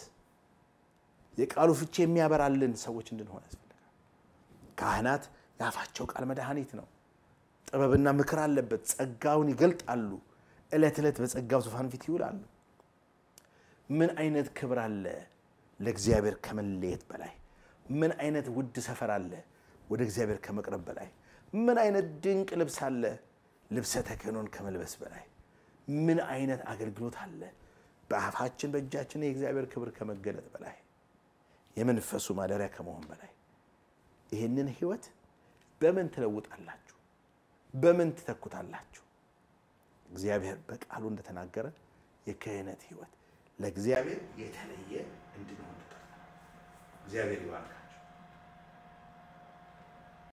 የቃሉ ፍቺ የሚያበራልን ሰዎች እንድንሆን ያስፈልጋል። ካህናት የአፋቸው ቃል መድኃኒት ነው። ጥበብና ምክር አለበት። ጸጋውን ይገልጣሉ። ዕለት ዕለት በጸጋው ዙፋን ፊት ይውላሉ። ምን አይነት ክብር አለ ለእግዚአብሔር ከመለየት በላይ ምን አይነት ውድ ሰፈር አለ ወደ እግዚአብሔር ከመቅረብ በላይ ምን አይነት ድንቅ ልብስ አለ ልብሰ ተክህኖን ከመልበስ በላይ ምን አይነት አገልግሎት አለ በአፋችን በእጃችን የእግዚአብሔር ክብር ከመገለጥ በላይ የመንፈሱ ማደሪያ ከመሆን በላይ ይህንን ህይወት በምን ትለውጣላችሁ? በምን ትተኩታላችሁ? እግዚአብሔር በቃሉ እንደተናገረ የክህነት ህይወት ለእግዚአብሔር የተለየ እንድንሆን እግዚአብሔር ይባርካል።